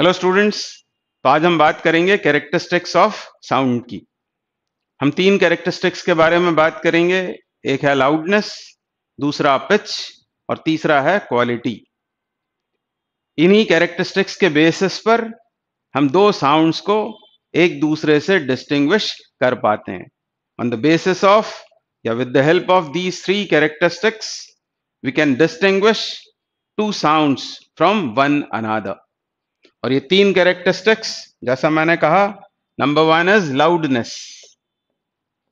Hello students तो आज हम बात करेंगे कैरेक्टरिस्टिक्स ऑफ साउंड की हम तीन कैरेक्टरिस्टिक्स के बारे में बात करेंगे एक है लाउडनेस दूसरा पिच और तीसरा है क्वालिटी इन्हीं कैरेक्टरिस्टिक्स के बेसिस पर हम दो साउंड्स को एक दूसरे से डिस्टिंग्विश कर पाते हैं ऑन द बेसिस ऑफ या with the help of these three characteristics we can distinguish two sounds from one another और ये तीन कैरेक्टरिस्टिक्स जैसा मैंने कहा नंबर वन इज लाउडनेस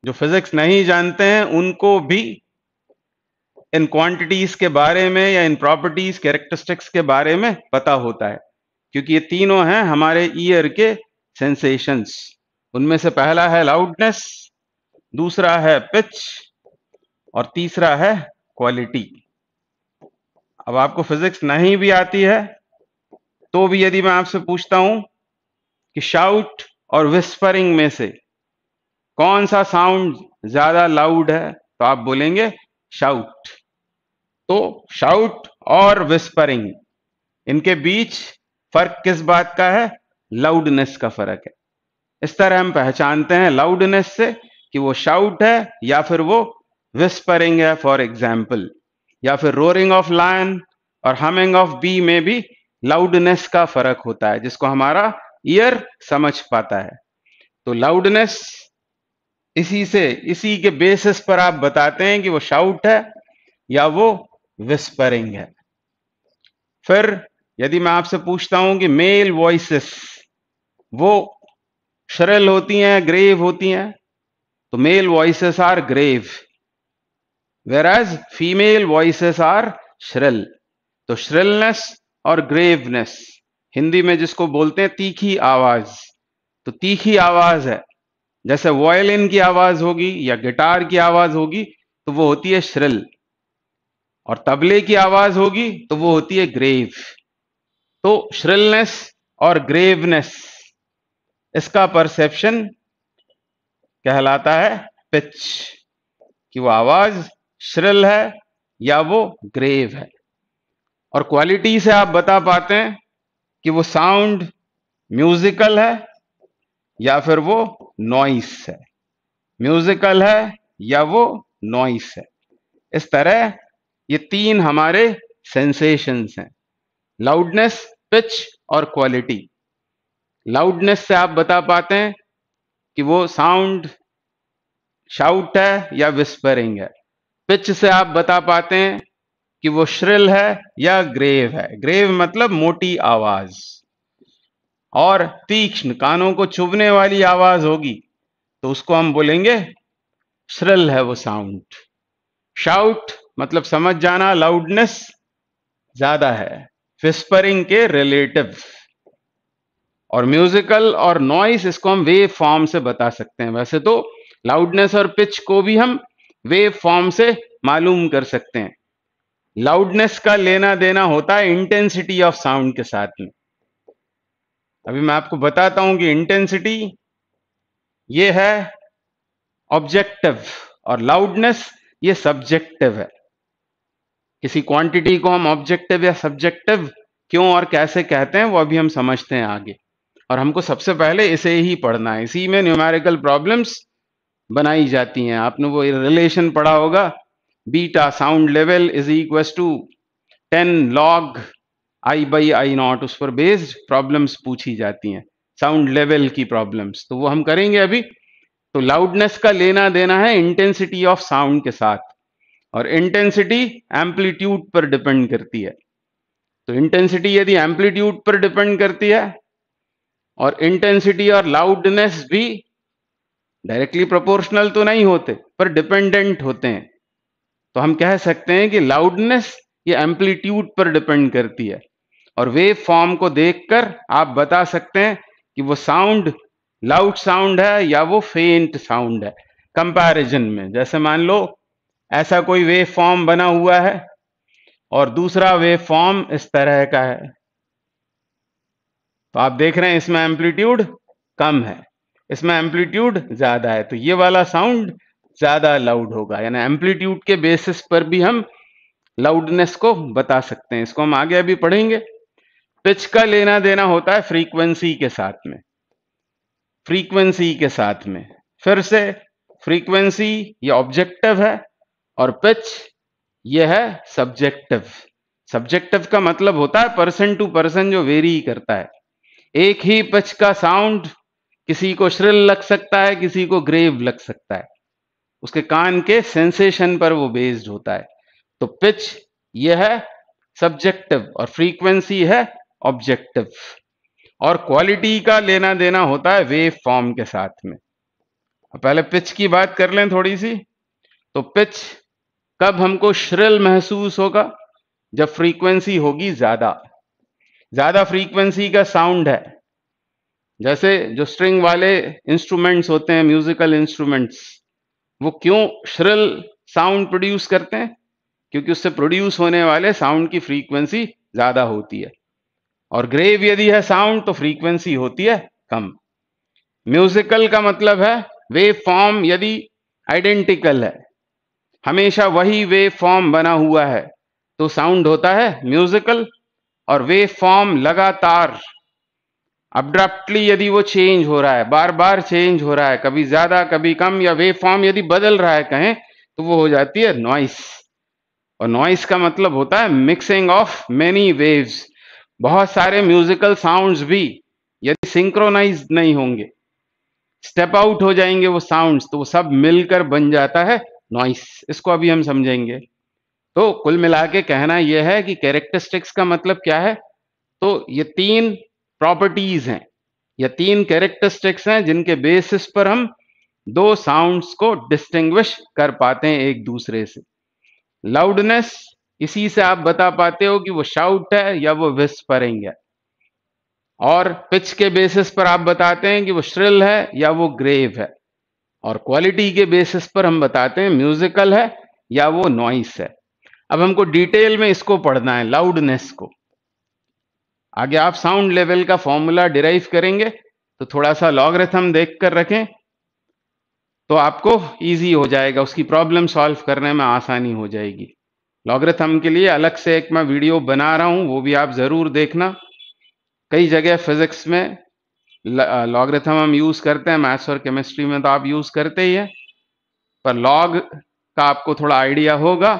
जो फिजिक्स नहीं जानते हैं उनको भी इन क्वांटिटीज के बारे में या इन प्रॉपर्टीज कैरेक्टरिस्टिक्स के बारे में पता होता है क्योंकि ये तीनों हैं हमारे ईयर के सेंसेशंस उनमें से पहला है लाउडनेस दूसरा है पिच और तीसरा है क्वालिटी अब आपको फिजिक्स नहीं भी आती है तो भी यदि मैं आपसे पूछता हूं कि शाउट और विस्परिंग में से कौन सा साउंड ज्यादा लाउड है तो आप बोलेंगे शाउट तो शाउट और विस्परिंग इनके बीच फर्क किस बात का है लाउडनेस का फर्क है इस तरह हम पहचानते हैं लाउडनेस से कि वो शाउट है या फिर वो विस्परिंग है फॉर एग्जाम्पल या फिर रोरिंग ऑफ लायन और हमिंग ऑफ बी में भी लाउडनेस का फर्क होता है जिसको हमारा ईयर समझ पाता है तो लाउडनेस इसी से इसी के बेसिस पर आप बताते हैं कि वो शाउट है या वो विस्परिंग है फिर यदि मैं आपसे पूछता हूं कि मेल वॉइसेस वो शरल होती हैं ग्रेव होती हैं तो male voices are grave whereas female voices are shrill तो श्रिलनेस और ग्रेवनेस हिंदी में जिसको बोलते हैं तीखी आवाज तो तीखी आवाज है जैसे वॉयलिन की आवाज होगी या गिटार की आवाज होगी तो वो होती है श्रिल और तबले की आवाज होगी तो वो होती है ग्रेव तो श्रिलनेस और ग्रेवनेस इसका परसेप्शन कहलाता है पिच कि वो आवाज श्रिल है या वो ग्रेव है और क्वालिटी से आप बता पाते हैं कि वो साउंड म्यूजिकल है या फिर वो नॉइस है म्यूजिकल है या वो नॉइस है इस तरह ये तीन हमारे सेंसेशंस हैं लाउडनेस पिच और क्वालिटी लाउडनेस से आप बता पाते हैं कि वो साउंड शाउट है या विस्परिंग है पिच से आप बता पाते हैं कि वो श्रिल है या ग्रेव है ग्रेव मतलब मोटी आवाज और तीक्ष्ण कानों को चुभने वाली आवाज होगी तो उसको हम बोलेंगे श्रिल है वो साउंड शाउट मतलब समझ जाना लाउडनेस ज्यादा है फिस्परिंग के रिलेटिव और म्यूजिकल और नॉइस इसको हम वेव फॉर्म से बता सकते हैं वैसे तो लाउडनेस और पिच को भी हम वेव फॉर्म से मालूम कर सकते हैं लाउडनेस का लेना देना होता है इंटेंसिटी ऑफ साउंड के साथ में अभी मैं आपको बताता हूं कि इंटेंसिटी ये है ऑब्जेक्टिव और लाउडनेस ये सब्जेक्टिव है किसी क्वांटिटी को हम ऑब्जेक्टिव या सब्जेक्टिव क्यों और कैसे कहते हैं वो अभी हम समझते हैं आगे और हमको सबसे पहले इसे ही पढ़ना है इसी में न्यूमेरिकल प्रॉब्लम्स बनाई जाती हैं आपने वो रिलेशन पढ़ा होगा beta sound level is equals to 10 log I by I naught उस पर बेस्ड प्रॉब्लम्स पूछी जाती हैं साउंड लेवल की प्रॉब्लम्स तो वो हम करेंगे अभी तो लाउडनेस का लेना देना है इंटेंसिटी ऑफ साउंड के साथ और इंटेंसिटी एम्पलीट्यूड पर डिपेंड करती है तो इंटेंसिटी यदि एम्पलीट्यूड पर डिपेंड करती है और इंटेंसिटी और लाउडनेस भी डायरेक्टली प्रोपोर्शनल तो नहीं होते पर डिपेंडेंट होते हैं तो हम कह सकते हैं कि लाउडनेस ये एम्पलीट्यूड पर डिपेंड करती है और वेव फॉर्म को देखकर आप बता सकते हैं कि वो साउंड लाउड साउंड है या वो फेंट साउंड है कंपैरिजन में जैसे मान लो ऐसा कोई वेव फॉर्म बना हुआ है और दूसरा वेव फॉर्म इस तरह का है तो आप देख रहे हैं इसमें एम्पलीट्यूड कम है इसमें एम्पलीट्यूड ज्यादा है तो ये वाला साउंड ज्यादा लाउड होगा यानी एम्पलीट्यूड के बेसिस पर भी हम लाउडनेस को बता सकते हैं इसको हम आगे अभी पढ़ेंगे पिच का लेना देना होता है फ्रीक्वेंसी के साथ में फ्रीक्वेंसी के साथ में फिर से फ्रीक्वेंसी ये ऑब्जेक्टिव है और पिच ये है सब्जेक्टिव सब्जेक्टिव का मतलब होता है पर्सन टू पर्सन जो वेरी करता है एक ही पिच का साउंड किसी को श्रिल लग सकता है किसी को ग्रेव लग सकता है उसके कान के सेंसेशन पर वो बेस्ड होता है तो पिच ये है सब्जेक्टिव और फ्रीक्वेंसी है ऑब्जेक्टिव और क्वालिटी का लेना देना होता है वेव फॉर्म के साथ में पहले पिच की बात कर लें थोड़ी सी तो पिच कब हमको श्रिल महसूस होगा जब फ्रीक्वेंसी होगी ज्यादा ज्यादा फ्रीक्वेंसी का साउंड है जैसे जो स्ट्रिंग वाले इंस्ट्रूमेंट्स होते हैं म्यूजिकल इंस्ट्रूमेंट्स वो क्यों श्रिल साउंड प्रोड्यूस करते हैं क्योंकि उससे प्रोड्यूस होने वाले साउंड की फ्रीक्वेंसी ज्यादा होती है और ग्रेव यदि है साउंड तो फ्रीक्वेंसी होती है कम म्यूजिकल का मतलब है वेव फॉर्म यदि आइडेंटिकल है हमेशा वही वेव फॉर्म बना हुआ है तो साउंड होता है म्यूजिकल और वेव फॉर्म लगातार अब्रप्टली यदि वो चेंज हो रहा है बार बार चेंज हो रहा है कभी ज्यादा कभी कम या वेव फॉर्म यदि बदल रहा है कहें तो वो हो जाती है नॉइस और नॉइस का मतलब होता है मिक्सिंग ऑफ मेनी वेव्स बहुत सारे म्यूजिकल साउंड्स भी यदि सिंक्रोनाइज नहीं होंगे स्टेप आउट हो जाएंगे वो साउंड्स तो वो सब मिलकर बन जाता है नॉइस इसको अभी हम समझेंगे तो कुल मिला के कहना यह है कि कैरेक्टरिस्टिक्स का मतलब क्या है तो ये तीन प्रॉपर्टीज हैं या तीन कैरेक्टरिस्टिक्स हैं जिनके बेसिस पर हम दो साउंड्स को डिस्टिंग्विश कर पाते हैं एक दूसरे से लाउडनेस इसी से आप बता पाते हो कि वो शाउट है या वो विस्परिंग है और पिच के बेसिस पर आप बताते हैं कि वो श्रिल है या वो ग्रेव है और क्वालिटी के बेसिस पर हम बताते हैं म्यूजिकल है या वो नॉइस है अब हमको डिटेल में इसको पढ़ना है लाउडनेस को आगे आप साउंड लेवल का फॉर्मूला डिराइव करेंगे तो थोड़ा सा लॉगरिथम देख कर रखें तो आपको इजी हो जाएगा उसकी प्रॉब्लम सॉल्व करने में आसानी हो जाएगी लॉगरिथम के लिए अलग से एक मैं वीडियो बना रहा हूँ वो भी आप ज़रूर देखना कई जगह फिजिक्स में लॉगरिथम हम यूज़ करते हैं मैथ्स और केमिस्ट्री में तो आप यूज़ करते ही हैं पर लॉग का आपको थोड़ा आइडिया होगा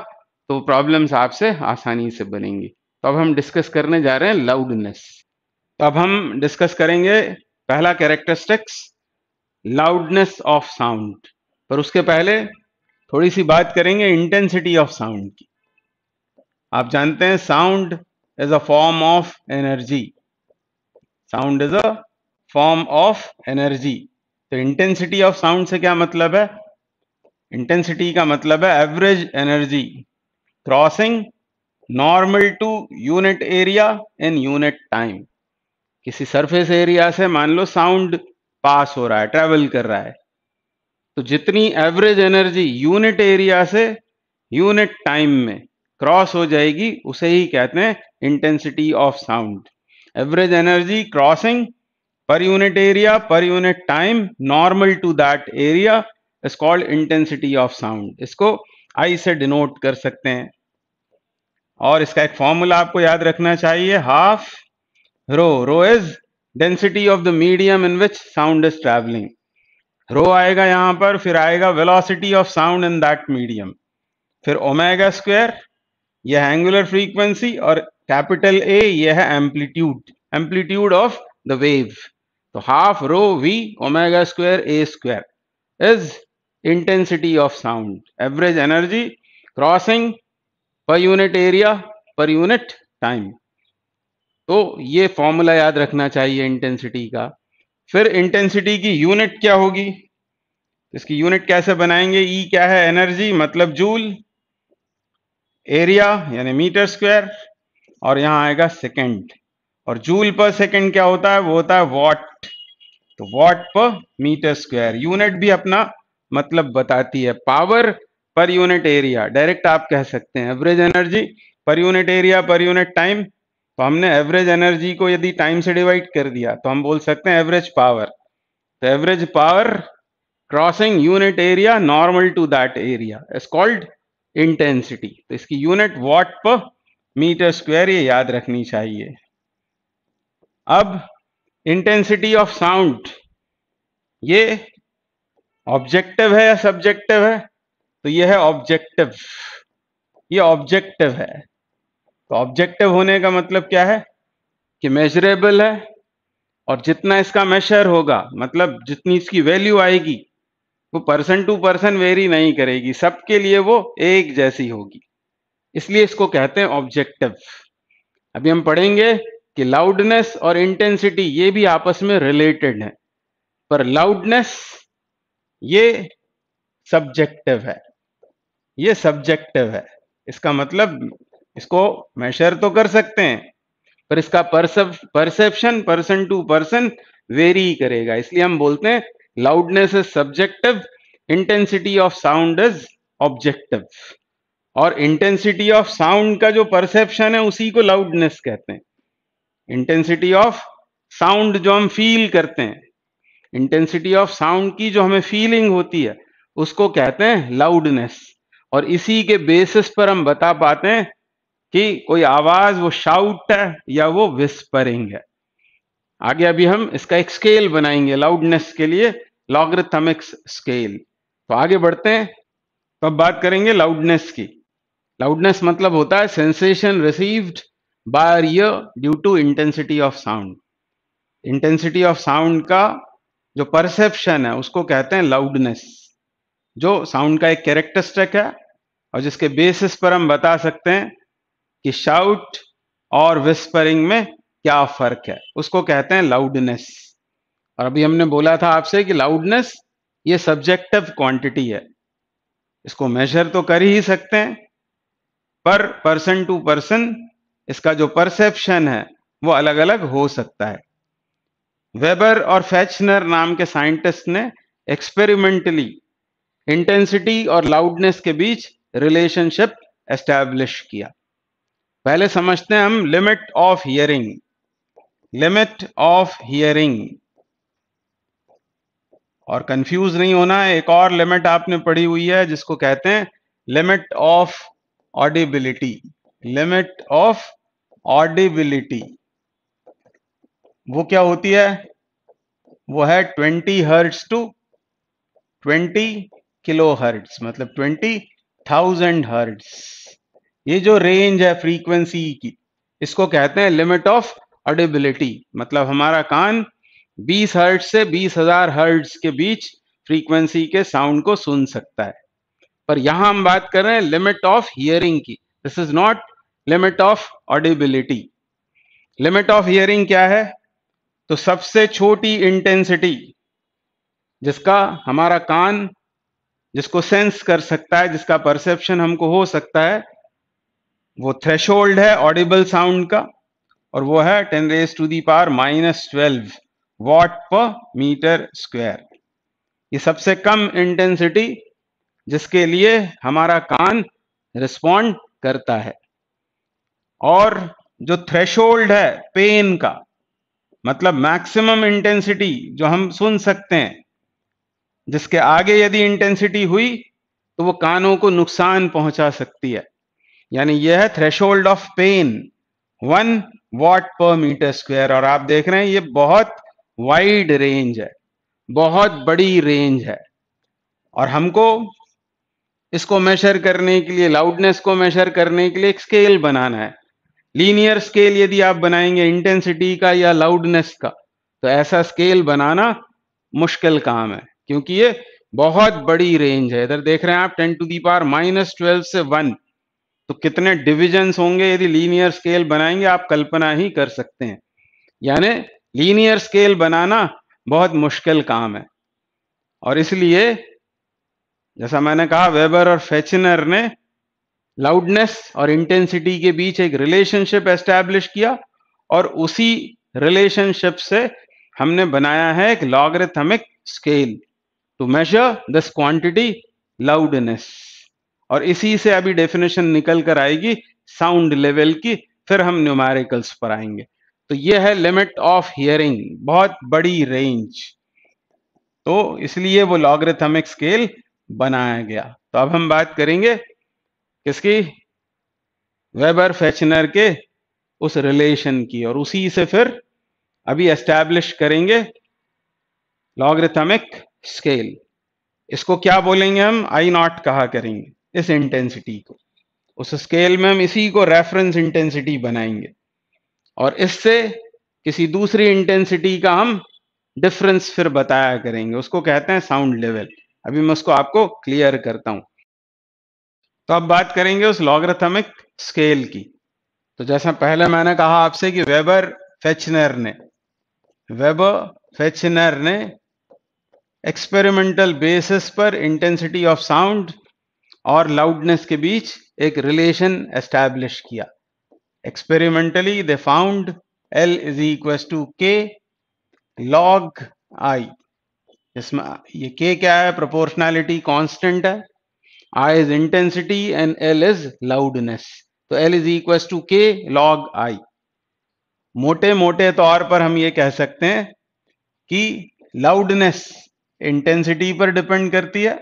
तो प्रॉब्लम्स आपसे आसानी से बनेंगी तो अब हम डिस्कस करने जा रहे हैं लाउडनेस तो अब हम डिस्कस करेंगे पहला कैरेक्टरिस्टिक्स लाउडनेस ऑफ साउंड पर उसके पहले थोड़ी सी बात करेंगे इंटेंसिटी ऑफ साउंड की आप जानते हैं sound is a form of energy sound is a form of energy तो इंटेंसिटी ऑफ साउंड से क्या मतलब है इंटेंसिटी का मतलब है average energy crossing normal to unit area in unit time किसी सरफेस एरिया से मान लो साउंड पास हो रहा है ट्रेवल कर रहा है तो जितनी एवरेज एनर्जी यूनिट एरिया से यूनिट टाइम में क्रॉस हो जाएगी उसे ही कहते हैं intensity of sound average energy crossing per unit area per unit time normal to that area is called intensity of sound इसको आई से डिनोट कर सकते हैं और इसका एक फॉर्मूला आपको याद रखना चाहिए half rho rho is density of the medium in which sound is travelling rho आएगा यहां पर फिर आएगा velocity of sound in that medium फिर ओमेगा स्क्वायर यह है एंगुलर फ्रीक्वेंसी और कैपिटल ए यह है amplitude amplitude of the wave तो half rho V omega square A square is intensity of sound average energy crossing per unit area per unit time तो ये formula याद रखना चाहिए इंटेंसिटी का फिर इंटेंसिटी की यूनिट क्या होगी इसकी यूनिट कैसे बनाएंगे ई e क्या है एनर्जी मतलब जूल एरिया यानी मीटर स्क्वायर और यहां आएगा सेकेंड और जूल पर सेकेंड क्या होता है वो होता है वॉट तो what per metre square unit भी अपना मतलब बताती है पावर पर यूनिट एरिया डायरेक्ट आप कह सकते हैं average energy per unit area per unit time तो हमने एवरेज एनर्जी को यदि टाइम से डिवाइड कर दिया तो हम बोल सकते हैं एवरेज पावर तो average power crossing unit area normal to that area is called intensity तो इसकी unit watt per metre square ये याद रखनी चाहिए अब इंटेंसिटी ऑफ साउंड ये ऑब्जेक्टिव है या सब्जेक्टिव है तो ये है ऑब्जेक्टिव ये ऑब्जेक्टिव है तो ऑब्जेक्टिव होने का मतलब क्या है कि मेजरेबल है और जितना इसका मेशर होगा मतलब जितनी इसकी वैल्यू आएगी वो पर्सन टू पर्सन वेरी नहीं करेगी सबके लिए वो एक जैसी होगी इसलिए इसको कहते हैं ऑब्जेक्टिव अभी हम पढ़ेंगे कि लाउडनेस और इंटेंसिटी ये भी आपस में रिलेटेड है पर लाउडनेस ये सब्जेक्टिव है ये सब्जेक्टिव है इसका मतलब इसको मेशर तो कर सकते हैं पर इसका perception person to person vary करेगा इसलिए हम बोलते हैं loudness is subjective intensity of sound is objective और इंटेंसिटी ऑफ साउंड का जो परसेप्शन है उसी को लाउडनेस कहते हैं इंटेंसिटी ऑफ साउंड जो हम फील करते हैं इंटेंसिटी ऑफ साउंड की जो हमें फीलिंग होती है उसको कहते हैं लाउडनेस और इसी के बेसिस पर हम बता पाते हैं कि कोई आवाज वो शाउट है या वो विस्परिंग है आगे अभी हम इसका एक स्केल बनाएंगे लाउडनेस के लिए लॉग्रिथमिक्स स्केल तो आगे बढ़ते हैं तो अब बात करेंगे लाउडनेस की लाउडनेस मतलब होता है sensation received by ear due to intensity of sound intensity of sound का जो परसेप्शन है उसको कहते हैं लाउडनेस जो साउंड का एक कैरेक्टरिस्टिक है और जिसके बेसिस पर हम बता सकते हैं कि शाउट और विस्परिंग में क्या फर्क है उसको कहते हैं लाउडनेस और अभी हमने बोला था आपसे कि लाउडनेस ये सब्जेक्टिव क्वांटिटी है इसको मेजर तो कर ही सकते हैं पर पर्सन टू पर्सन इसका जो परसेप्शन है वो अलग अलग हो सकता है वेबर और फैचनर नाम के साइंटिस्ट ने एक्सपेरिमेंटली इंटेंसिटी और लाउडनेस के बीच रिलेशनशिप एस्टैब्लिश किया पहले समझते हैं हम limit of hearing limit of hearing और कंफ्यूज नहीं होना है एक और लिमिट आपने पढ़ी हुई है जिसको कहते हैं limit of audibility limit of audibility वो क्या होती है वो है twenty hertz to twenty kilo hertz मतलब ट्वेंटी थाउजेंड हर्ट्स ये जो रेंज है फ्रीक्वेंसी की इसको कहते हैं लिमिट ऑफ अडेबिलिटी मतलब हमारा कान 20 हर्ट से 20,000 हर्ट्स के बीच फ्रीक्वेंसी के साउंड को सुन सकता है पर यहां हम बात कर रहे हैं लिमिट ऑफ हियरिंग की this is not limit of audibility limit of hearing क्या है तो सबसे छोटी इंटेंसिटी जिसका हमारा कान जिसको सेंस कर सकता है जिसका परसेप्शन हमको हो सकता है वो थ्रेश है ऑडिबल साउंड का और वो है ten raise to the power minus twelve watt per metre square ये सबसे कम इंटेंसिटी जिसके लिए हमारा कान रिस्पॉन्ड करता है और जो थ्रेश है पेन का मतलब मैक्सिमम इंटेंसिटी जो हम सुन सकते हैं जिसके आगे यदि इंटेंसिटी हुई तो वो कानों को नुकसान पहुंचा सकती है यानी यह है threshold of pain one watt per metre square और आप देख रहे हैं ये बहुत वाइड रेंज है बहुत बड़ी रेंज है और हमको इसको मेजर करने के लिए लाउडनेस को मेजर करने के लिए एक स्केल बनाना है लीनियर स्केल यदि आप बनाएंगे इंटेंसिटी का या लाउडनेस का तो ऐसा स्केल बनाना मुश्किल काम है क्योंकि ये बहुत बड़ी रेंज है इधर देख रहे हैं आप ten to the power minus twelve से वन तो कितने डिविजन्स होंगे यदि लीनियर स्केल बनाएंगे आप कल्पना ही कर सकते हैं यानी लीनियर स्केल बनाना बहुत मुश्किल काम है और इसलिए जैसा मैंने कहा वेबर और फेचनर ने लाउडनेस और इंटेंसिटी के बीच एक रिलेशनशिप एस्टैब्लिश किया और उसी रिलेशनशिप से हमने बनाया है एक logarithmic scale to measure this quantity loudness और इसी से अभी डेफिनेशन निकल कर आएगी साउंड लेवल की फिर हम न्यूमेरिकल्स पर आएंगे तो ये है लिमिट ऑफ हियरिंग बहुत बड़ी रेंज तो इसलिए वो लॉगरिथमिक स्केल बनाया गया तो अब हम बात करेंगे किसकी वेबर फैचनर के उस रिलेशन की और उसी से फिर अभी एस्टैब्लिश करेंगे लॉगरिथमिक स्केल इसको क्या बोलेंगे हम आई नॉट कहा करेंगे इस इंटेंसिटी को उस स्केल में हम इसी को रेफरेंस इंटेंसिटी बनाएंगे और इससे किसी दूसरी इंटेंसिटी का हम डिफरेंस फिर बताया करेंगे उसको कहते हैं साउंड लेवल अभी मैं उसको आपको क्लियर करता हूं तो अब बात करेंगे उस लॉग्रथमिक स्केल की तो जैसा पहले मैंने कहा आपसे कि वेबर फेचनर ने वेबर फेचनर ने एक्सपेरिमेंटल बेसिस पर इंटेंसिटी ऑफ साउंड और लाउडनेस के बीच एक रिलेशन एस्टैब्लिश किया experimentally they found L is equal to K log I इसमें ये के क्या है प्रोपोर्शनैलिटी कांस्टेंट है I is intensity and L is loudness तो L is equal to K log I मोटे मोटे तौर पर हम ये कह सकते हैं कि लाउडनेस इंटेंसिटी पर डिपेंड करती है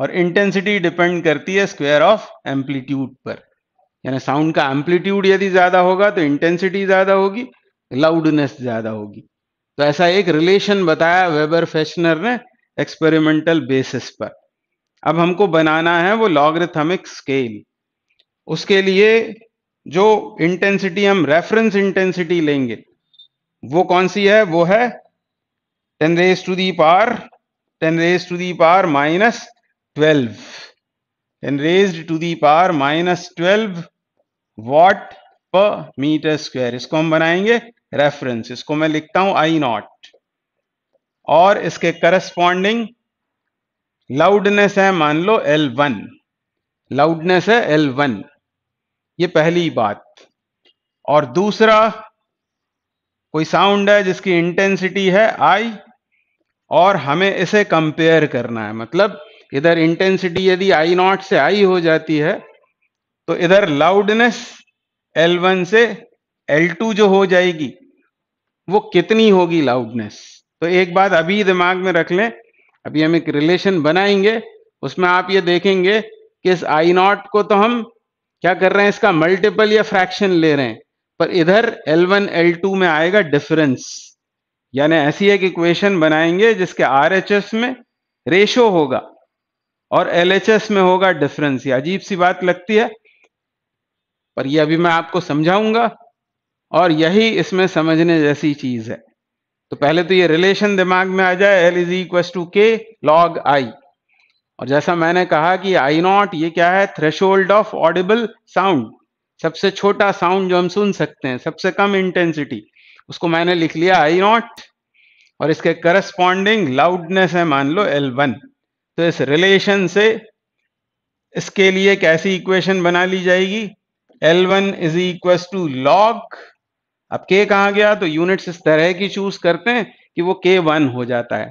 और इंटेंसिटी डिपेंड करती है स्क्वायर ऑफ एम्पलीट्यूड पर यानी साउंड का एम्पलीट्यूड यदि ज्यादा होगा तो इंटेंसिटी ज्यादा होगी लाउडनेस ज्यादा होगी तो ऐसा एक रिलेशन बताया वेबर फैशनर ने एक्सपेरिमेंटल बेसिस पर अब हमको बनाना है वो लॉगरिथमिक स्केल उसके लिए जो इंटेंसिटी हम रेफरेंस इंटेंसिटी लेंगे वो कौन सी है वो है 10 raised to the power 10 raised to the power minus 12 10 raised to the power minus 12 watt per metre square इसको हम बनाएंगे रेफरेंस इसको मैं लिखता हूं आई नॉट और इसके करस्पॉन्डिंग लाउडनेस है मान लो एल वन लाउडनेस है एल वन ये पहली बात और दूसरा कोई साउंड है जिसकी इंटेंसिटी है आई और हमें इसे कंपेयर करना है मतलब इधर इंटेंसिटी यदि आई नॉट से आई हो जाती है तो इधर लाउडनेस L1 से L2 जो हो जाएगी वो कितनी होगी लाउडनेस तो एक बात अभी दिमाग में रख लें अभी हम एक रिलेशन बनाएंगे उसमें आप ये देखेंगे कि इस आई नॉट को तो हम क्या कर रहे हैं इसका मल्टीपल या फ्रैक्शन ले रहे हैं पर इधर L1 L2 में आएगा डिफरेंस यानी ऐसी एक इक्वेशन बनाएंगे जिसके आरएचएस में रेशो होगा और एलएचएस में होगा डिफरेंस ये अजीब सी बात लगती है पर ये अभी मैं आपको समझाऊंगा और यही इसमें समझने जैसी चीज है तो पहले तो ये रिलेशन दिमाग में आ जाए L is equal to K log I और जैसा मैंने कहा कि आई नॉट ये क्या है थ्रेश ऑफ ऑडिबल साउंड सबसे छोटा साउंड जो हम सुन सकते हैं सबसे कम इंटेंसिटी उसको मैंने लिख लिया आई नॉट और इसके करस्पॉन्डिंग लाउडनेस है मान लो एल वन तो इस रिलेशन से इसके लिए कैसी इक्वेशन बना ली जाएगी L one is equal to log अब के कहा गया तो यूनिट्स इस तरह की चूज करते हैं कि वो के वन हो जाता है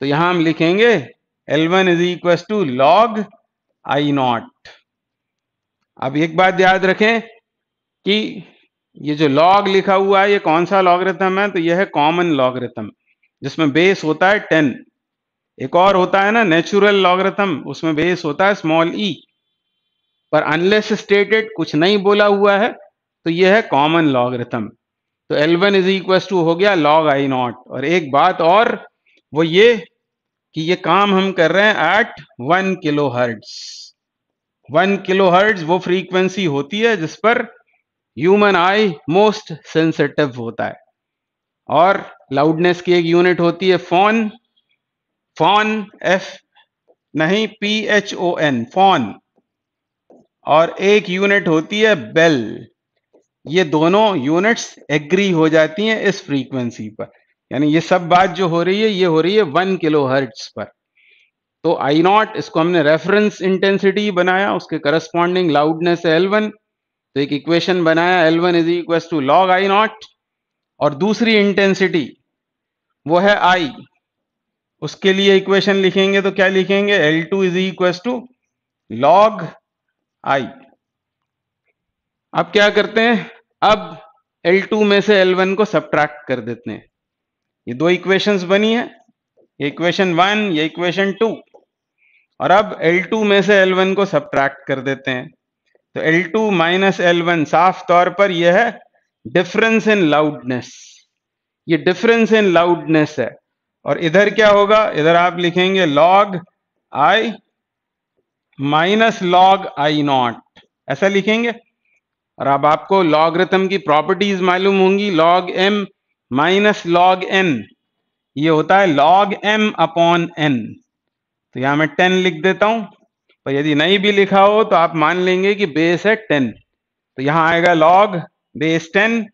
तो यहां हम लिखेंगे L one is equal to log I naught अब एक बात याद रखें कि ये जो लॉग लिखा हुआ है ये कौन सा लॉगरिथम है तो यह है कॉमन लॉगरिथम जिसमें बेस होता है टेन एक और होता है ना नेचुरल लॉगरिथम उसमें बेस होता है स्मॉल ई e। पर अनलेस स्टेटेड कुछ नहीं बोला हुआ है तो यह है कॉमन लॉगरिथम तो L1 इज इक्वल टू हो गया लॉग आई नॉट और एक बात और वो ये कि ये काम हम कर रहे हैं at one kilo hertz one kilo hertz वो फ्रीक्वेंसी होती है जिस पर ह्यूमन आई मोस्ट सेंसिटिव होता है और लाउडनेस की एक यूनिट होती है फोन फोन एफ नहीं P H O N phon और एक यूनिट होती है बेल ये दोनों यूनिट्स एग्री हो जाती हैं इस फ्रीक्वेंसी पर यानी ये सब बात जो हो रही है ये हो रही है वन किलो हर्ट्स पर तो आई नॉट इसको हमने रेफरेंस इंटेंसिटी बनाया उसके करस्पॉन्डिंग लाउडनेस एल वन तो एक इक्वेशन बनाया L1 one is equal to log I naught और दूसरी इंटेंसिटी वो है I उसके लिए इक्वेशन लिखेंगे तो क्या लिखेंगे L2 two is equal to log I अब क्या करते हैं अब L2 में से L1 को सब्ट्रैक्ट कर देते हैं ये दो इक्वेशंस बनी है इक्वेशन वन ये इक्वेशन टू और अब L2 में से L1 को सब्ट्रैक्ट कर देते हैं तो L2 टू माइनस एल साफ तौर पर यह है डिफरेंस इन लाउडनेस ये डिफरेंस इन लाउडनेस है और इधर क्या होगा इधर आप लिखेंगे log I minus log I naught ऐसा लिखेंगे और अब आपको लॉगरिथम की प्रॉपर्टीज मालूम होंगी log m minus log n ये होता है log m अपॉन n तो यहां मैं 10 लिख देता हूं तो यदि नहीं भी लिखा हो तो आप मान लेंगे कि बेस है टेन तो यहां आएगा log base ten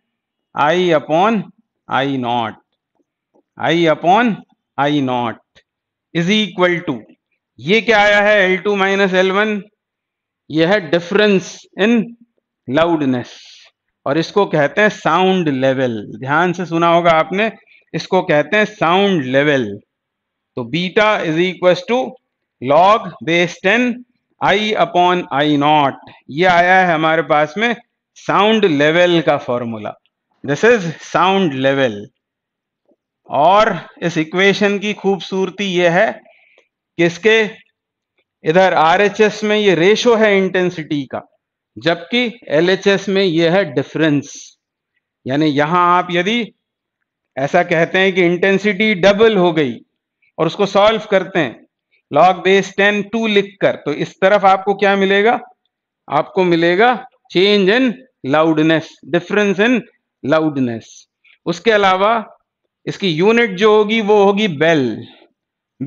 I upon I naught I upon I naught is equal to ये क्या आया है L two minus L one ये है डिफरेंस इन लाउडनेस और इसको कहते हैं साउंड लेवल ध्यान से सुना होगा आपने इसको कहते हैं साउंड लेवल तो beta is equal to log base ten I upon I naught ये आया है हमारे पास में साउंड लेवल का formula this is sound level और इस इक्वेशन की खूबसूरती यह है कि इसके इधर एस में ये रेशो है इंटेंसिटी का जबकि एस में यह है डिफरेंस यानी यहां आप यदि ऐसा कहते हैं कि इंटेंसिटी डबल हो गई और उसको सॉल्व करते हैं लॉग बेस टेन टू लिख कर तो इस तरफ आपको क्या मिलेगा आपको मिलेगा change in loudness difference in loudness उसके अलावा इसकी यूनिट जो होगी वो होगी bel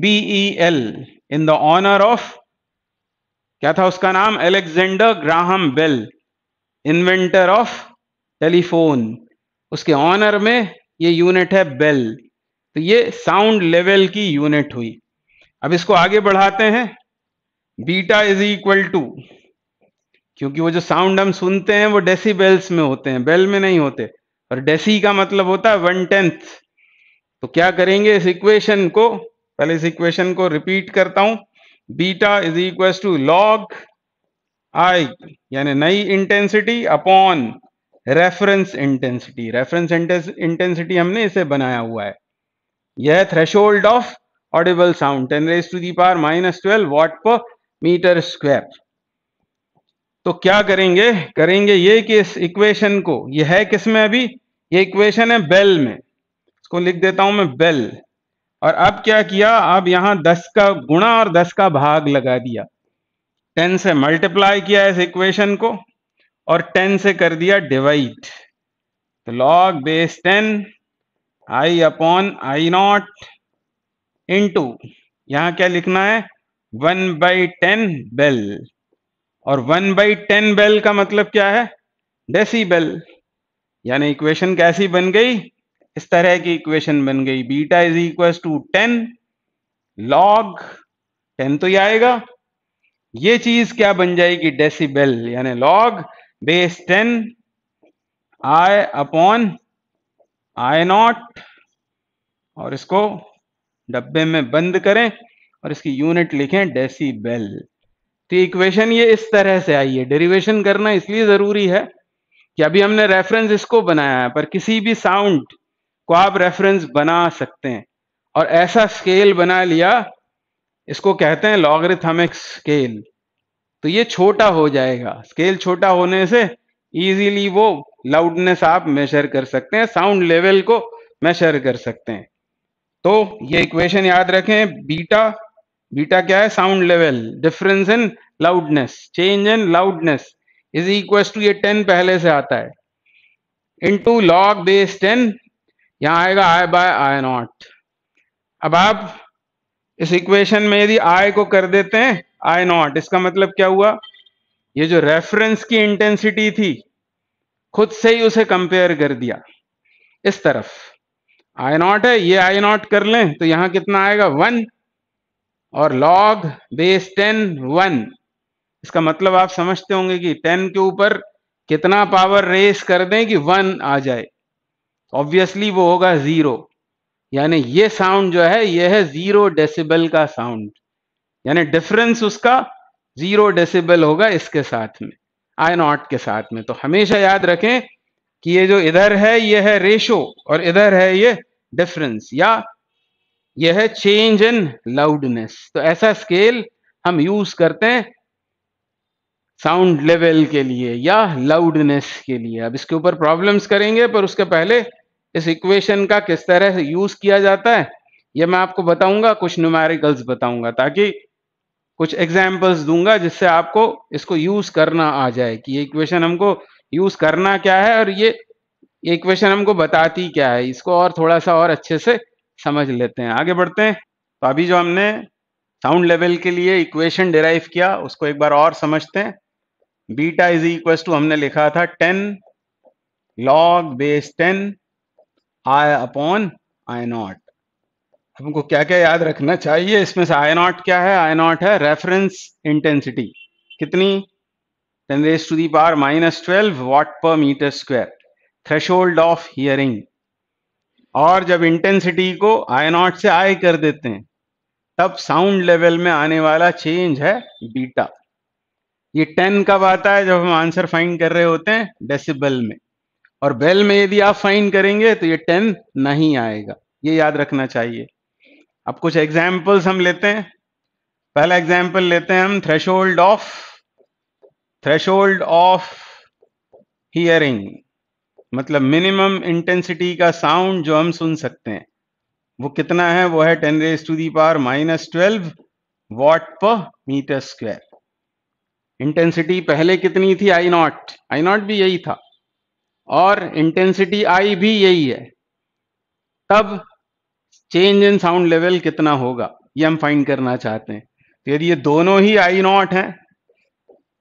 B E L in the honour of क्या था उसका नाम Alexander Graham Bell inventor of telephone उसके ऑनर में ये यूनिट है बेल तो ये साउंड लेवल की यूनिट हुई अब इसको आगे बढ़ाते हैं बीटा इज इक्वल टू क्योंकि वो जो साउंड हम सुनते हैं वो डेसीबेल्स में होते हैं बेल में नहीं होते और डेसी का मतलब होता है वन टेंथ तो क्या करेंगे इस इक्वेशन को पहले इस इक्वेशन को रिपीट करता हूं beta is equal to log I यानी नई intensity upon reference intensity reference intensity हमने इसे बनाया हुआ है यह threshold of audible sound 10 raised to the power minus 12 watt per meter square तो क्या करेंगे करेंगे ये कि इस इक्वेशन को ये है किस में अभी ये इक्वेशन है बेल में इसको लिख देता हूं मैं बेल और अब क्या किया अब यहां 10 का गुणा और 10 का भाग लगा दिया 10 से मल्टीप्लाई किया इस इक्वेशन को और 10 से कर दिया डिवाइड तो log base 10 I upon I naught into यहां क्या लिखना है वन बाई टेन बेल और वन बाई टेन बेल का मतलब क्या है डेसीबेल यानी इक्वेशन कैसी बन गई इस तरह की इक्वेशन बन गई beta is equal to ten log ten तो ही आएगा ये चीज क्या बन जाएगी डेसीबेल यानी log base ten I upon I naught और इसको डब्बे में बंद करें और इसकी यूनिट लिखें डेसीबेल तो इक्वेशन ये इस तरह से आई है डेरिवेशन करना इसलिए ज़रूरी है कि अभी हमने रेफरेंस इसको बनाया है पर किसी भी साउंड को आप रेफरेंस बना सकते हैं और ऐसा स्केल बना लिया इसको कहते हैं लॉगरिथमिक स्केल तो ये छोटा हो जाएगा स्केल छोटा होने से इजीली वो लाउडनेस आप मेजर कर सकते हैं साउंड लेवल को मेजर कर सकते हैं तो ये इक्वेशन याद रखें बीटा बीटा क्या है sound level difference in loudness change in loudness is equal to ये टेन पहले से आता है इनटू लॉग बेस टेन यहां आएगा आई बाय आई नॉट अब आप इस इक्वेशन में यदि आई को कर देते हैं आई नॉट इसका मतलब क्या हुआ ये जो रेफरेंस की इंटेंसिटी थी खुद से ही उसे कंपेयर कर दिया इस तरफ आई नॉट है ये आई नॉट कर लें तो यहां कितना आएगा वन और लॉग बेस टेन वन इसका मतलब आप समझते होंगे कि टेन के ऊपर कितना पावर रेस कर दें कि वन आ जाए ऑब्वियसली वो होगा जीरो यानी ये साउंड जो है ये है जीरो डेसिबल का साउंड यानी डिफरेंस उसका जीरो डेसिबल होगा इसके साथ में आई नॉट के साथ में तो हमेशा याद रखें कि ये जो इधर है ये है रेशो और इधर है ये डिफरेंस या ये है चेंज इन लाउडनेस तो ऐसा स्केल हम यूज करते हैं साउंड लेवल के लिए या लाउडनेस के लिए अब इसके ऊपर प्रॉब्लम्स करेंगे पर उसके पहले इस इक्वेशन का किस तरह से यूज किया जाता है ये मैं आपको बताऊंगा कुछ न्यूमेरिकल्स बताऊंगा ताकि कुछ एग्जाम्पल्स दूंगा जिससे आपको इसको यूज करना आ जाए कि ये इक्वेशन हमको यूज करना क्या है और ये इक्वेशन हमको बताती क्या है इसको और थोड़ा सा और अच्छे से समझ लेते हैं आगे बढ़ते हैं तो अभी जो हमने साउंड लेवल के लिए इक्वेशन डिराइव किया उसको एक बार और समझते हैं बीटा इज इक्वल टू हमने लिखा था ten log base ten I upon I naught हमको क्या क्या याद रखना चाहिए इसमें से आई नॉट क्या है आई नॉट है रेफरेंस इंटेंसिटी कितनी 10 raised to the power minus 12 watt per meter square threshold of hearing और जब इंटेंसिटी को आई नॉट से आई कर देते हैं तब साउंड लेवल में आने वाला चेंज है बीटा ये टेन कब आता है जब हम आंसर फाइंड कर रहे होते हैं डेसिबल में और बेल में यदि आप फाइंड करेंगे तो ये टेन नहीं आएगा ये याद रखना चाहिए अब कुछ एग्जाम्पल्स हम लेते हैं पहला एग्जाम्पल लेते हैं हम threshold of threshold of hearing मतलब मिनिमम इंटेंसिटी का साउंड जो हम सुन सकते हैं वो कितना है वो है ten raise to the power minus twelve watt per metre square intensity पहले कितनी थी आई नॉट आई नॉट भी यही था और इंटेंसिटी आई भी यही है तब चेंज इन साउंड लेवल कितना होगा ये हम फाइंड करना चाहते हैं तो यदि ये दोनों ही आई नॉट हैं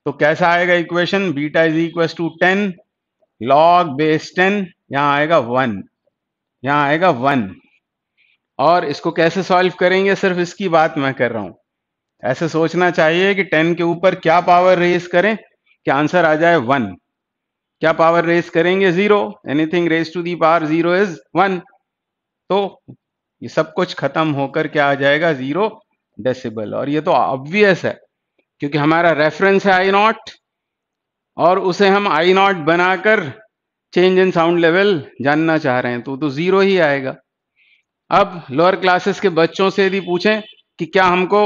तो कैसा आएगा equation beta is equal to ten log base ten यहाँ आएगा वन यहाँ आएगा वन और इसको कैसे सॉल्व करेंगे सिर्फ इसकी बात मैं कर रहा हूं ऐसे सोचना चाहिए कि टेन के ऊपर क्या पावर रेस करें कि आंसर आ जाए वन क्या पावर रेस करेंगे zero anything raise to the power zero is one तो ये सब कुछ खत्म होकर क्या आ जाएगा जीरो डेसिबल और ये तो ऑब्वियस है क्योंकि हमारा रेफरेंस है आई नॉट और उसे हम आई नॉट बनाकर चेंज इन साउंड लेवल जानना चाह रहे हैं तो तो जीरो ही आएगा अब लोअर क्लासेस के बच्चों से यदि पूछें कि क्या हमको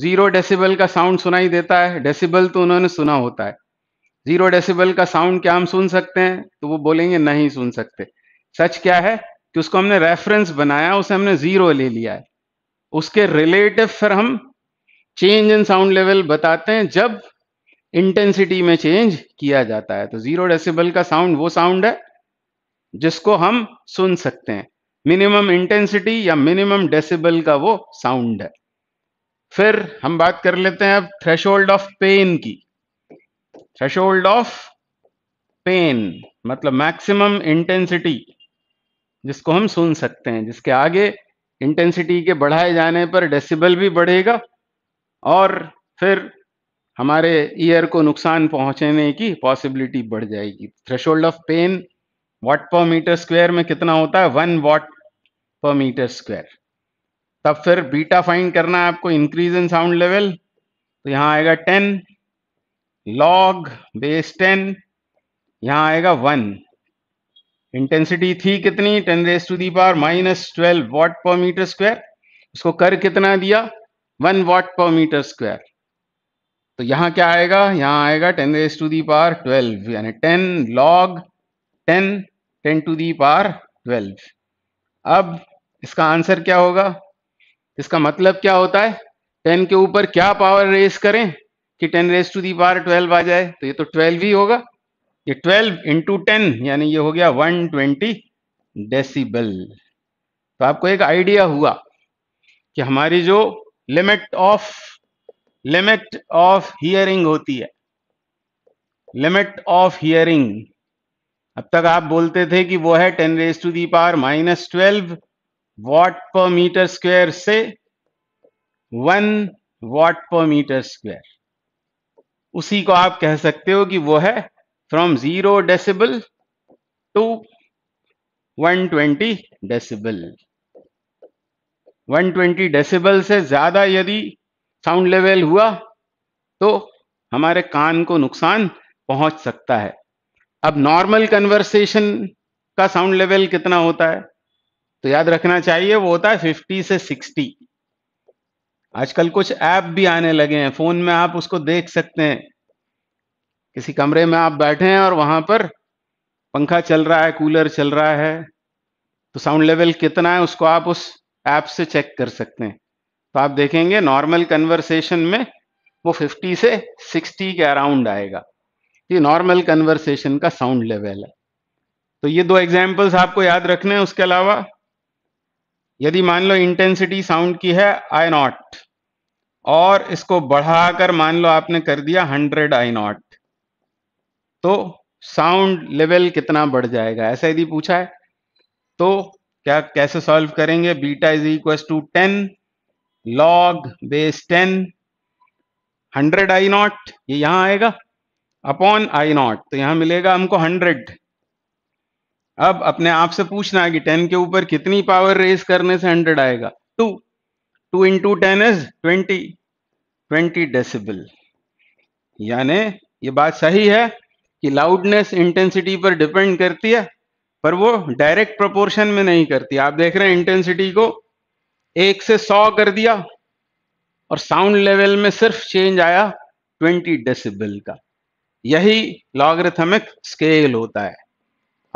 जीरो डेसिबल का साउंड सुनाई देता है डेसिबल तो उन्होंने सुना होता है जीरो डेसिबल का साउंड क्या हम सुन सकते हैं तो वो बोलेंगे नहीं सुन सकते सच क्या है कि उसको हमने रेफरेंस बनाया उसे हमने जीरो ले लिया है उसके रिलेटिव फिर हम चेंज इन साउंड लेवल बताते हैं जब इंटेंसिटी में चेंज किया जाता है तो जीरो डेसिबल का साउंड वो साउंड है जिसको हम सुन सकते हैं मिनिमम इंटेंसिटी या मिनिमम डेसिबल का वो साउंड है फिर हम बात कर लेते हैं अब थ्रेश ऑफ पेन की थ्रेश ऑफ पेन मतलब मैक्सिमम इंटेंसिटी जिसको हम सुन सकते हैं जिसके आगे इंटेंसिटी के बढ़ाए जाने पर डेसिबल भी बढ़ेगा और फिर हमारे ईयर को नुकसान पहुंचने की पॉसिबिलिटी बढ़ जाएगी threshold of pen watt per metre square में कितना होता है वन वाट पर मीटर स्क्वायर तब फिर बीटा फाइंड करना है आपको इंक्रीज इन साउंड लेवल तो यहाँ आएगा टेन लॉग बेस टेन यहाँ आएगा वन इंटेंसिटी थी कितनी ten raise to the power minus twelve watt per metre square उसको कर कितना दिया one watt per metre square तो यहाँ क्या आएगा यहाँ आएगा ten raise to the power twelve यानी ten log ten ten to the power twelve अब इसका आंसर क्या होगा इसका मतलब क्या होता है टेन के ऊपर क्या पावर रेस करें कि ten raise to the power twelve आ जाए तो ये तो ट्वेल्व ही होगा ये ट्वेल्व इंटू टेन यानी ये हो गया वन ट्वेंटी डेसीबल तो आपको एक आइडिया हुआ कि हमारी जो limit of limit of hearing होती है लिमिट ऑफ हियरिंग अब तक आप बोलते थे कि वो है ten raise to the power minus twelve watt per metre square से one watt per metre square उसी को आप कह सकते हो कि वो है from zero decibel to 120 decibel 120 decibel से ज़्यादा यदि साउंड लेवल हुआ तो हमारे कान को नुकसान पहुंच सकता है अब नॉर्मल कन्वर्सेशन का साउंड लेवल कितना होता है तो याद रखना चाहिए वो होता है 50 से 60 आजकल कुछ ऐप भी आने लगे हैं फोन में आप उसको देख सकते हैं किसी कमरे में आप बैठे हैं और वहां पर पंखा चल रहा है कूलर चल रहा है तो साउंड लेवल कितना है उसको आप उस ऐप से चेक कर सकते हैं तो आप देखेंगे नॉर्मल कन्वर्सेशन में वो 50 से 60 के अराउंड आएगा ये नॉर्मल कन्वर्सेशन का साउंड लेवल है तो ये दो एग्जांपल्स आपको याद रखने हैं उसके अलावा यदि मान लो इंटेंसिटी साउंड की है आई नॉट और इसको बढ़ाकर मान लो आपने कर दिया हंड्रेड आई नॉट तो साउंड लेवल कितना बढ़ जाएगा ऐसा यदि पूछा है तो क्या कैसे सॉल्व करेंगे beta is equal to ten log base ten hundred I naught ये यहां आएगा अपॉन आई नॉट तो यहां मिलेगा हमको हंड्रेड अब अपने आप से पूछना कि टेन के ऊपर कितनी पावर रेस करने से हंड्रेड आएगा two two into ten is twenty twenty decibel यानी ये बात सही है कि लाउडनेस इंटेंसिटी पर डिपेंड करती है पर वो डायरेक्ट प्रोपोर्शन में नहीं करती आप देख रहे हैं इंटेंसिटी को एक से सौ कर दिया और साउंड लेवल में सिर्फ चेंज आया ट्वेंटी डेसिबल का यही लॉगरिथमिक स्केल होता है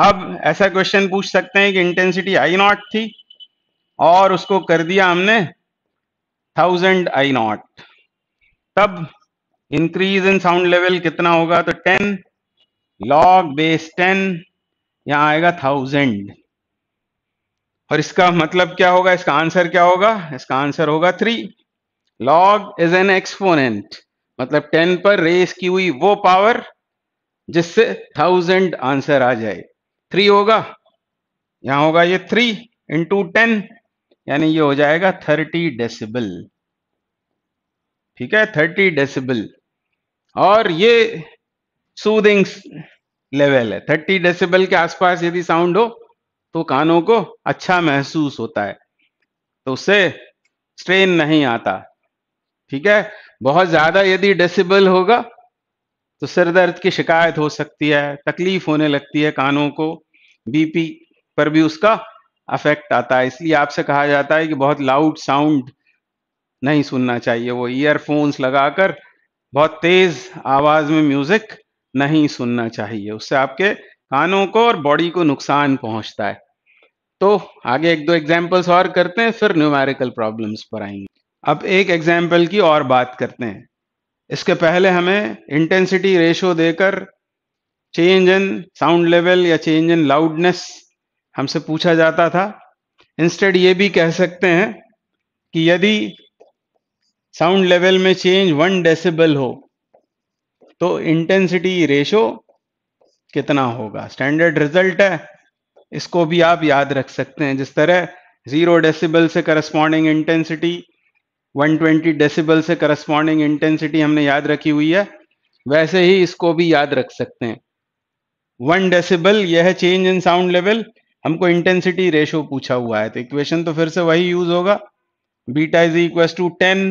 अब ऐसा क्वेश्चन पूछ सकते हैं कि इंटेंसिटी आई नॉट थी और उसको कर दिया हमने थाउजेंड आई नॉट तब इंक्रीज इन साउंड लेवल कितना होगा तो टेन लॉग बेस टेन यहां आएगा थाउजेंड और इसका मतलब क्या होगा इसका आंसर क्या होगा इसका आंसर होगा three log is an exponent मतलब टेन पर रेस की हुई वो पावर जिससे थाउजेंड आंसर आ जाए थ्री होगा यहां होगा ये थ्री इंटू टेन यानी ये हो जाएगा थर्टी डेसिबल ठीक है थर्टी डेसिबल और ये सूदिंग लेवल है थर्टी डेसिबल के आसपास यदि साउंड हो तो कानों को अच्छा महसूस होता है तो उससे स्ट्रेन नहीं आता ठीक है बहुत ज्यादा यदि डेसिबल होगा तो सिर दर्द की शिकायत हो सकती है तकलीफ होने लगती है कानों को बीपी पर भी उसका अफेक्ट आता है इसलिए आपसे कहा जाता है कि बहुत लाउड साउंड नहीं सुनना चाहिए वो ईयरफोन्स लगाकर बहुत तेज आवाज में म्यूजिक नहीं सुनना चाहिए उससे आपके कानों को और बॉडी को नुकसान पहुंचता है तो आगे एक दो एग्जाम्पल्स और करते हैं फिर न्यूमेरिकल प्रॉब्लम्स पर आएंगे अब एक एग्जाम्पल की और बात करते हैं इसके पहले हमें इंटेंसिटी रेशो देकर चेंज इन साउंड लेवल या चेंज इन लाउडनेस हमसे पूछा जाता था इंस्टेड ये भी कह सकते हैं कि यदि साउंड लेवल में चेंज वन डेसिबल हो तो इंटेंसिटी रेशो कितना होगा स्टैंडर्ड रिजल्ट है इसको भी आप याद रख सकते हैं जिस तरह जीरो डेसिबल से करस्पॉन्डिंग इंटेंसिटी 120 डेसिबल से करस्पॉन्डिंग इंटेंसिटी हमने याद रखी हुई है वैसे ही इसको भी याद रख सकते हैं वन डेसिबल यह है चेंज इन साउंड लेवल हमको इंटेंसिटी रेशो पूछा हुआ है तो इक्वेशन तो फिर से वही यूज होगा beta is equal to ten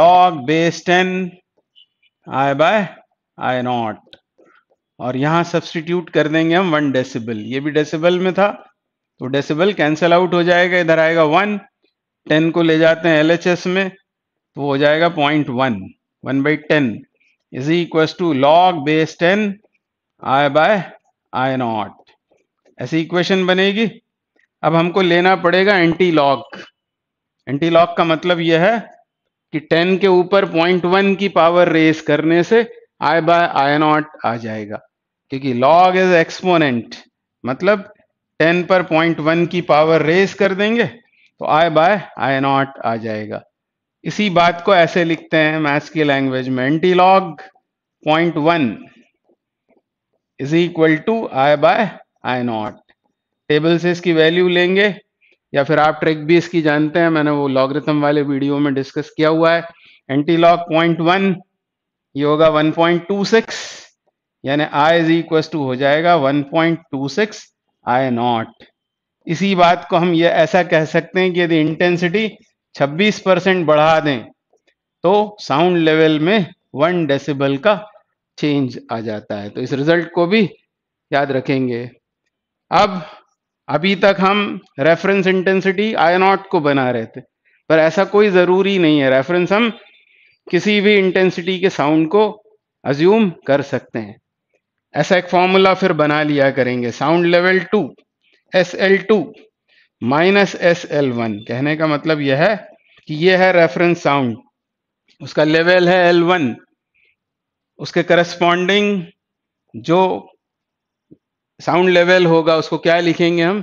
log base ten I by I naught और यहाँ सब्सटीट्यूट कर देंगे हम वन डेसिबल ये भी डेसिबल में था तो डेसिबल कैंसिल आउट हो जाएगा इधर आएगा वन टेन को ले जाते हैं एल में तो हो जाएगा point one one by ten is equal to log base ten I by I naught ऐसी इक्वेशन बनेगी अब हमको लेना पड़ेगा एंटी लॉक एंटी लॉक का मतलब यह है कि टेन के ऊपर पॉइंट वन की पावर रेस करने से आई बाय आई नॉट आ जाएगा क्योंकि लॉग इज एक्सपोनेंट मतलब टेन पर पॉइंट वन की पावर रेस कर देंगे तो आई बाय आई नॉट आ जाएगा इसी बात को ऐसे लिखते हैं मैथ्स की लैंग्वेज में antilog point one is equal to I by I naught table से इसकी वैल्यू लेंगे या फिर आप ट्रिक भी इसकी जानते हैं मैंने वो लॉगरिथम वाले वीडियो में डिस्कस किया हुआ है एंटी लॉग पॉइंट वन ये होगा सिक्स यानी आई इज इक्व टू हो जाएगा सिक्स आई नॉट इसी बात को हम ये ऐसा कह सकते हैं कि यदि इंटेंसिटी छब्बीस परसेंट बढ़ा दें तो साउंड लेवल में वन डेसिबल का चेंज आ जाता है तो इस रिजल्ट को भी याद रखेंगे अब अभी तक हम रेफरेंस इंटेंसिटी आई नॉट को बना रहे थे पर ऐसा कोई ज़रूरी नहीं है रेफरेंस हम किसी भी इंटेंसिटी के साउंड को अज्यूम कर सकते हैं ऐसा एक फॉर्मूला फिर बना लिया करेंगे sound level two S L two minus S L one कहने का मतलब यह है कि यह है रेफरेंस साउंड उसका लेवल है एल वन उसके करस्पॉन्डिंग जो साउंड लेवल होगा उसको क्या लिखेंगे हम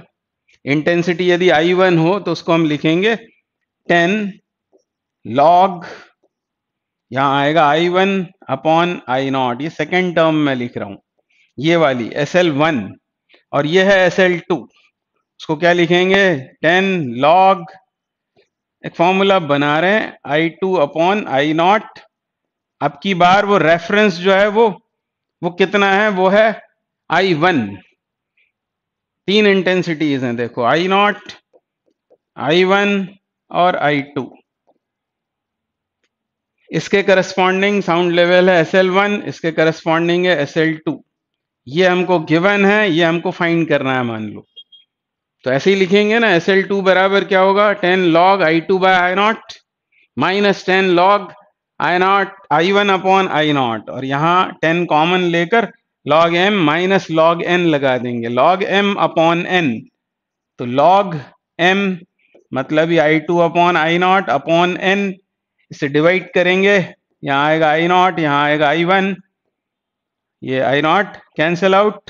इंटेंसिटी यदि आई वन हो तो उसको हम लिखेंगे टेन लॉग यहां आएगा I one upon I naught ये सेकेंड टर्म में लिख रहा हूं ये वाली एस एल वन और ये है एस एल टू उसको क्या लिखेंगे टेन लॉग एक फॉर्मूला बना रहे हैं I two upon I naught अब की बार वो रेफरेंस जो है वो वो कितना है वो है आई वन तीन इंटेंसिटीज हैं देखो आई नॉट आई वन और आई टू इसके करस्पॉन्डिंग साउंड लेवल है एस एल वन इसके करस्पॉन्डिंग है एस एल टू ये हमको गिवन है ये हमको फाइंड करना है मान लो तो ऐसे ही लिखेंगे ना एस एल टू बराबर क्या होगा ten log I two by I naught minus ten log I naught I one upon I naught और यहाँ टेन कॉमन लेकर log M minus log N लगा देंगे लॉग एम अपॉन एन तो log M मतलब ये I two upon I naught upon N इसे divide करेंगे यहाँ आएगा आई नॉट यहाँ आएगा आई वन ये आई नॉट कैंसल आउट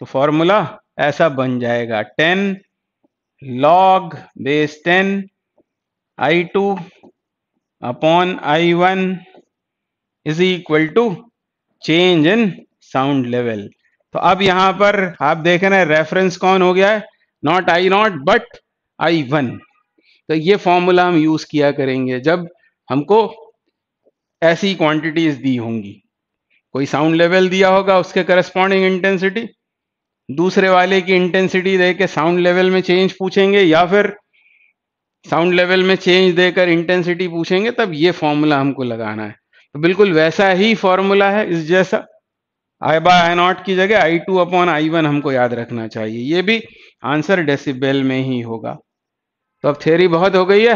तो फॉर्मूला ऐसा बन जाएगा ten log base ten I two upon I one is equal to change in sound level तो अब यहां पर आप देख रहे हैं रेफरेंस कौन हो गया है naught I naught but I one तो ये फॉर्मूला हम यूज किया करेंगे जब हमको ऐसी क्वांटिटीज दी होंगी कोई साउंड लेवल दिया होगा उसके करस्पॉन्डिंग इंटेंसिटी दूसरे वाले की इंटेंसिटी दे साउंड लेवल में चेंज पूछेंगे या फिर साउंड लेवल में चेंज देकर इंटेंसिटी पूछेंगे तब ये फॉर्मूला हमको लगाना है तो बिल्कुल वैसा ही फॉर्मूला है इस जैसा आई बाय आई नॉट की जगह I two upon I one हमको याद रखना चाहिए ये भी आंसर डेसिबेल में ही होगा तो अब थ्योरी बहुत हो गई है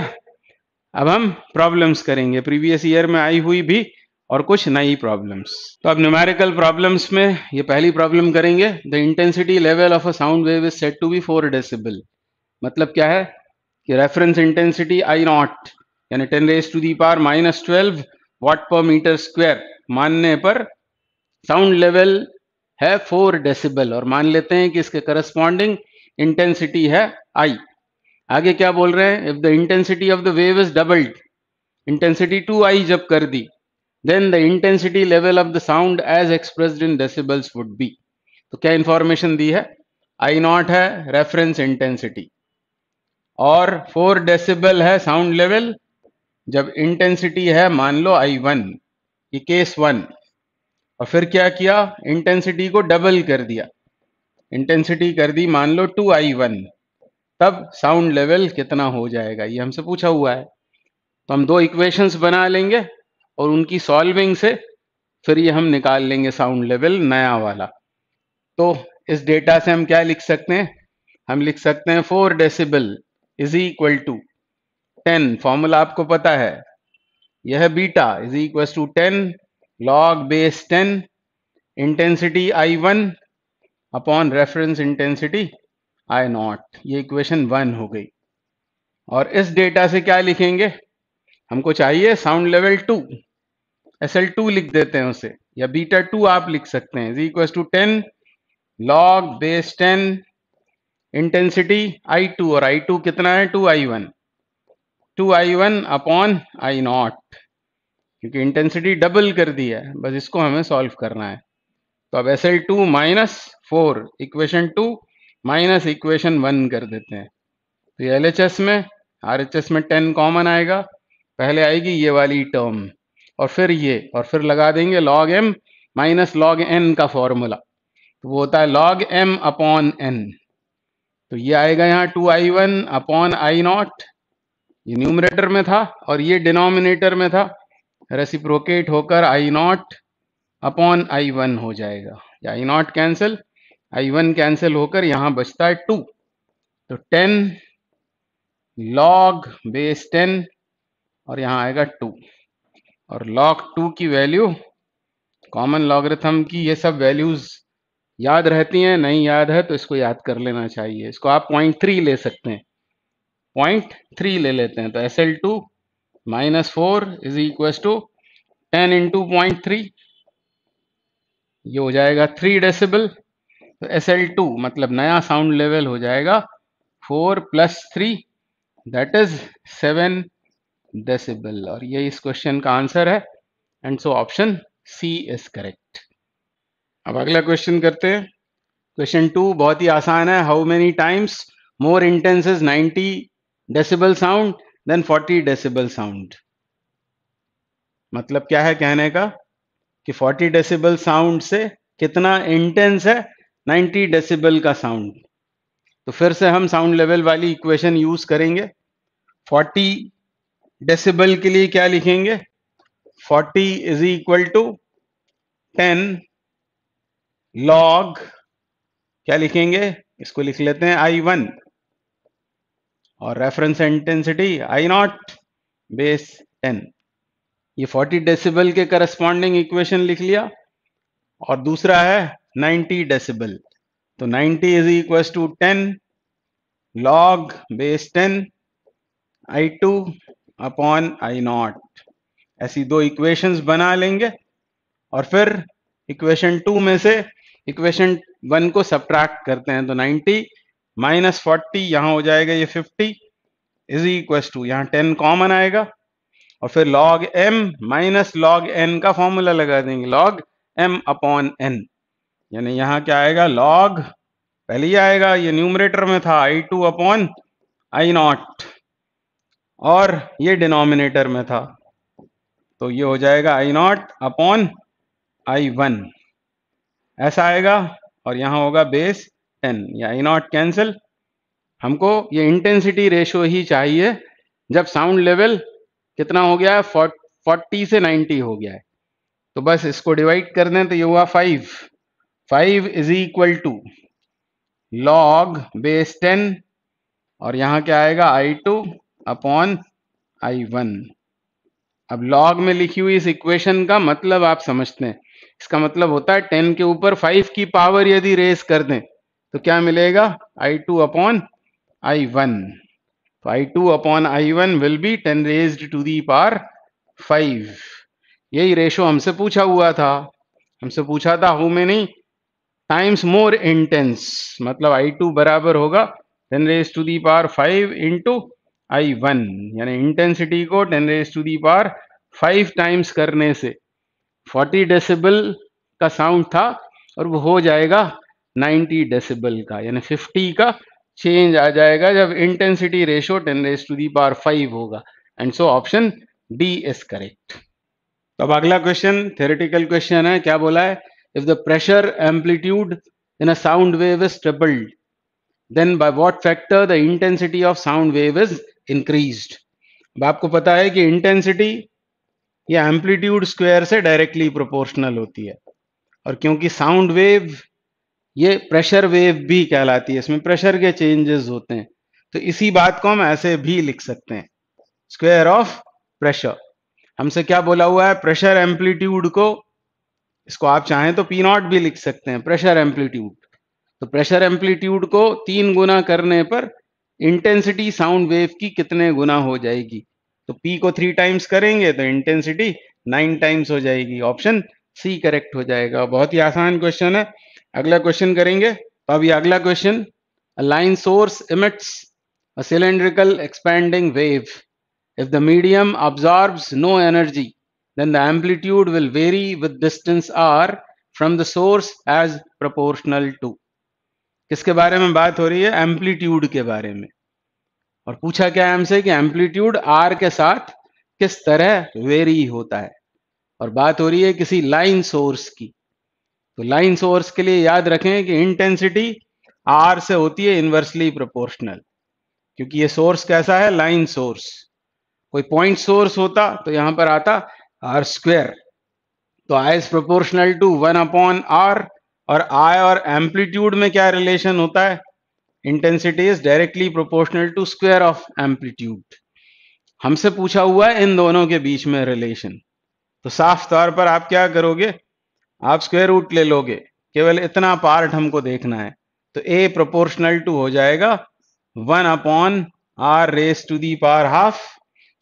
अब हम प्रॉब्लम्स करेंगे प्रीवियस ईयर में आई हुई भी और कुछ नई प्रॉब्लम्स तो अब न्यूमेरिकल प्रॉब्लम्स में ये पहली प्रॉब्लम करेंगे the intensity level of a sound wave is set to be four decibel मतलब क्या है कि रेफरेंस इंटेंसिटी आई नॉट यानी ten raise to the power minus twelve watt per metre square मानने पर साउंड लेवल है four decibel और मान लेते हैं कि इसके करस्पॉन्डिंग इंटेंसिटी है आई आगे क्या बोल रहे हैं if the intensity of the wave is doubled intensity two I जब कर दी then the intensity level of the sound as express in decibels would be तो क्या इंफॉर्मेशन दी है आई नॉट है रेफरेंस इंटेंसिटी और फोर डेसिबल है साउंड लेवल जब इंटेंसिटी है मान लो आई वन केस वन और फिर क्या किया इंटेंसिटी को डबल कर दिया इंटेंसिटी कर दी मान लो टू आई वन तब साउंड लेवल कितना हो जाएगा ये हमसे पूछा हुआ है तो हम दो इक्वेशंस बना लेंगे और उनकी सॉल्विंग से फिर ये हम निकाल लेंगे साउंड लेवल नया वाला तो इस डेटा से हम क्या लिख सकते हैं हम लिख सकते हैं four decibel is equal to ten formula आपको पता है यह beta is equal to ten log base intensity intensity one upon reference intensity I naught ये इक्वेशन वन हो गई और इस डेटा से क्या लिखेंगे हमको चाहिए sound level two S L two लिख देते हैं उसे या बीटा टू आप लिख सकते हैं equal to ten log base ten intensity I two और आई टू कितना है two I one two I one upon I naught क्योंकि इंटेंसिटी डबल कर दी है बस इसको हमें सॉल्व करना है तो अब S L two minus four equation two minus equation one कर देते हैं तो ये एल एच एस में आर एच एस में टेन कॉमन आएगा पहले आएगी ये वाली टर्म और फिर ये और फिर लगा देंगे log M minus log N का फॉर्मूला तो वो होता है लॉग एम अपॉन एन तो ये आएगा यहाँ two I one upon I naught ये न्यूमरेटर में था और ये डिनोमिनेटर में था रेसिप्रोकेट होकर I naught upon I one हो जाएगा या I naught cancel I one cancel होकर यहाँ बचता है टू तो टेन लॉग बेस टेन और यहाँ आएगा टू और लॉग टू की वैल्यू कॉमन लॉगरिथम की ये सब वैल्यूज याद रहती हैं नहीं याद है तो इसको याद कर लेना चाहिए इसको आप पॉइंट थ्री ले सकते हैं पॉइंट थ्री ले लेते हैं तो S L two minus four is equal to ten into point three ये हो जाएगा थ्री डेसिबल तो एस एल टू मतलब नया साउंड लेवल हो जाएगा four plus three that is seven decibel और ये इस क्वेश्चन का आंसर है and so option C is correct अब अगला क्वेश्चन करते हैं क्वेश्चन टू बहुत ही आसान है how many times more intense is 90 decibel sound than 40 decibel sound मतलब क्या है कहने का कि 40 डेसिबल साउंड से कितना इंटेंस है 90 डेसिबल का साउंड तो फिर से हम साउंड लेवल वाली इक्वेशन यूज करेंगे 40 डेसिबल के लिए क्या लिखेंगे 40 इज इक्वल टू 10 लॉग क्या लिखेंगे इसको लिख लेते हैं आई वन और reference intensity I naught base ten ये फोर्टी डेसिबल के करस्पॉन्डिंग इक्वेशन लिख लिया और दूसरा है 90 डेसिबल तो 90 is equal to ten log base ten I two upon I naught ऐसी दो इक्वेशंस बना लेंगे और फिर इक्वेशन टू में से इक्वेशन वन को सब्ट्रैक्ट करते हैं तो नाइनटी माइनस फोर्टी यहां हो जाएगा ये फिफ्टी इज इक्व टू यहाँ टेन कॉमन आएगा और फिर log M minus log N का फॉर्मूला लगा देंगे लॉग एम अपॉन एन यानी यहाँ क्या आएगा लॉग पहले ही आएगा ये न्यूमरेटर में था I two upon I naught और ये डिनोमिनेटर में था तो ये हो जाएगा I naught upon I one ऐसा आएगा और यहां होगा बेस एन या ई नॉट कैंसिल हमको ये इंटेंसिटी रेशो ही चाहिए जब साउंड लेवल कितना हो गया है फोर्टी से नाइन्टी हो गया है तो बस इसको डिवाइड कर दें तो ये हुआ five five is equal to log base ten और यहां क्या आएगा I two upon I one अब लॉग में लिखी हुई इस इक्वेशन का मतलब आप समझते हैं इसका मतलब होता है टेन के ऊपर फाइव की पावर यदि रेस कर दें तो क्या मिलेगा I two upon I one तो I two upon I one will be ten raise to the power five यही रेशो हमसे पूछा हुआ था हमसे पूछा था how many times more intense मतलब आई टू बराबर होगा ten raise to the power five into I one यानी इंटेंसिटी को ten raise to the power five times करने से फोर्टी डेसिबल का साउंड था और वो हो जाएगा 90 डेसिबल का यानी 50 का चेंज आ जाएगा जब intensity ratio 10 raise to the power 5 होगा and so option D is correct अब अगला क्वेश्चन थेरेटिकल क्वेश्चन है क्या बोला है if the pressure amplitude in a sound wave is tripled then by what factor the intensity of sound wave is increase अब आपको पता है कि इंटेंसिटी या एम्पलीट्यूड स्क्वायर से डायरेक्टली प्रोपोर्शनल होती है और क्योंकि साउंड वेव ये प्रेशर वेव भी कहलाती है इसमें प्रेशर के चेंजेस होते हैं तो इसी बात को हम ऐसे भी लिख सकते हैं स्क्वेयर ऑफ प्रेशर हमसे क्या बोला हुआ है प्रेशर एम्पलीट्यूड को इसको आप चाहें तो पी नॉट भी लिख सकते हैं प्रेशर एम्पलीट्यूड तो प्रेशर एम्पलीट्यूड को तीन गुना करने पर इंटेंसिटी साउंड वेव की कितने गुना हो जाएगी तो पी को थ्री टाइम्स करेंगे तो इंटेंसिटी नाइन टाइम्स हो जाएगी ऑप्शन सी करेक्ट हो जाएगा बहुत ही आसान क्वेश्चन है अगला क्वेश्चन करेंगे तो अभी अगला question line source emits a cylindrical expanding wave if the medium absorb no energy then the amplitude will vary with distance R from the source as proportional to किसके बारे में बात हो रही है एम्पलीट्यूड के बारे में और पूछा क्या है हमसे कि एम्पलीट्यूड आर के साथ किस तरह वेरी होता है और बात हो रही है किसी लाइन सोर्स की तो लाइन सोर्स के लिए याद रखें कि इंटेंसिटी आर से होती है इन्वर्सली प्रोपोर्शनल क्योंकि ये सोर्स कैसा है लाइन सोर्स कोई पॉइंट सोर्स होता तो यहां पर आता आर स्क्वेयर तो I is proportional to one upon R और आई और एम्पलीट्यूड में क्या रिलेशन होता है intensity is directly proportional to square of amplitude हमसे पूछा हुआ है इन दोनों के बीच में रिलेशन तो साफ तौर पर आप क्या करोगे आप स्क्वेयर रूट ले लोगे केवल इतना पार्ट हमको देखना है तो ए प्रोपोर्शनल टू हो जाएगा one upon R raise to the power half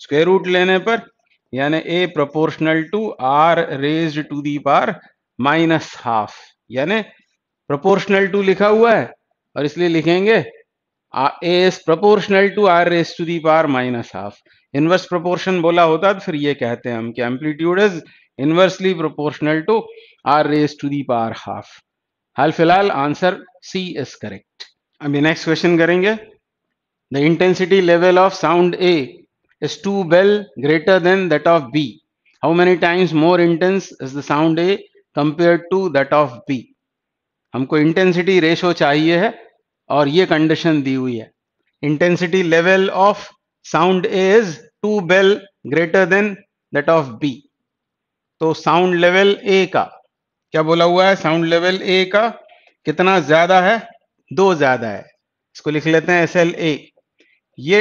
square root लेने पर यानी A proportional to R raise to the power minus half यानी प्रोपोर्शनल टू लिखा हुआ है और इसलिए लिखेंगे A is proportional to R raise to the power minus half inverse proportion बोला होता तो फिर ये कहते हैं हम कि amplitude is inversely proportional to R raise to the power half हाल फिलहाल आंसर सी इज करेक्ट अभी नेक्स्ट क्वेश्चन करेंगे the intensity level of sound A is 2 bell greater than that of B? How many times more intense is the sound A compared to that of B? हमको intensity ratio चाहिए है और ये condition दी हुई है intensity level of sound A is two bel greater than that of B तो sound level A का क्या बोला हुआ है साउंड लेवल ए का कितना ज्यादा है दो ज्यादा है इसको लिख लेते हैं एस एल ए ये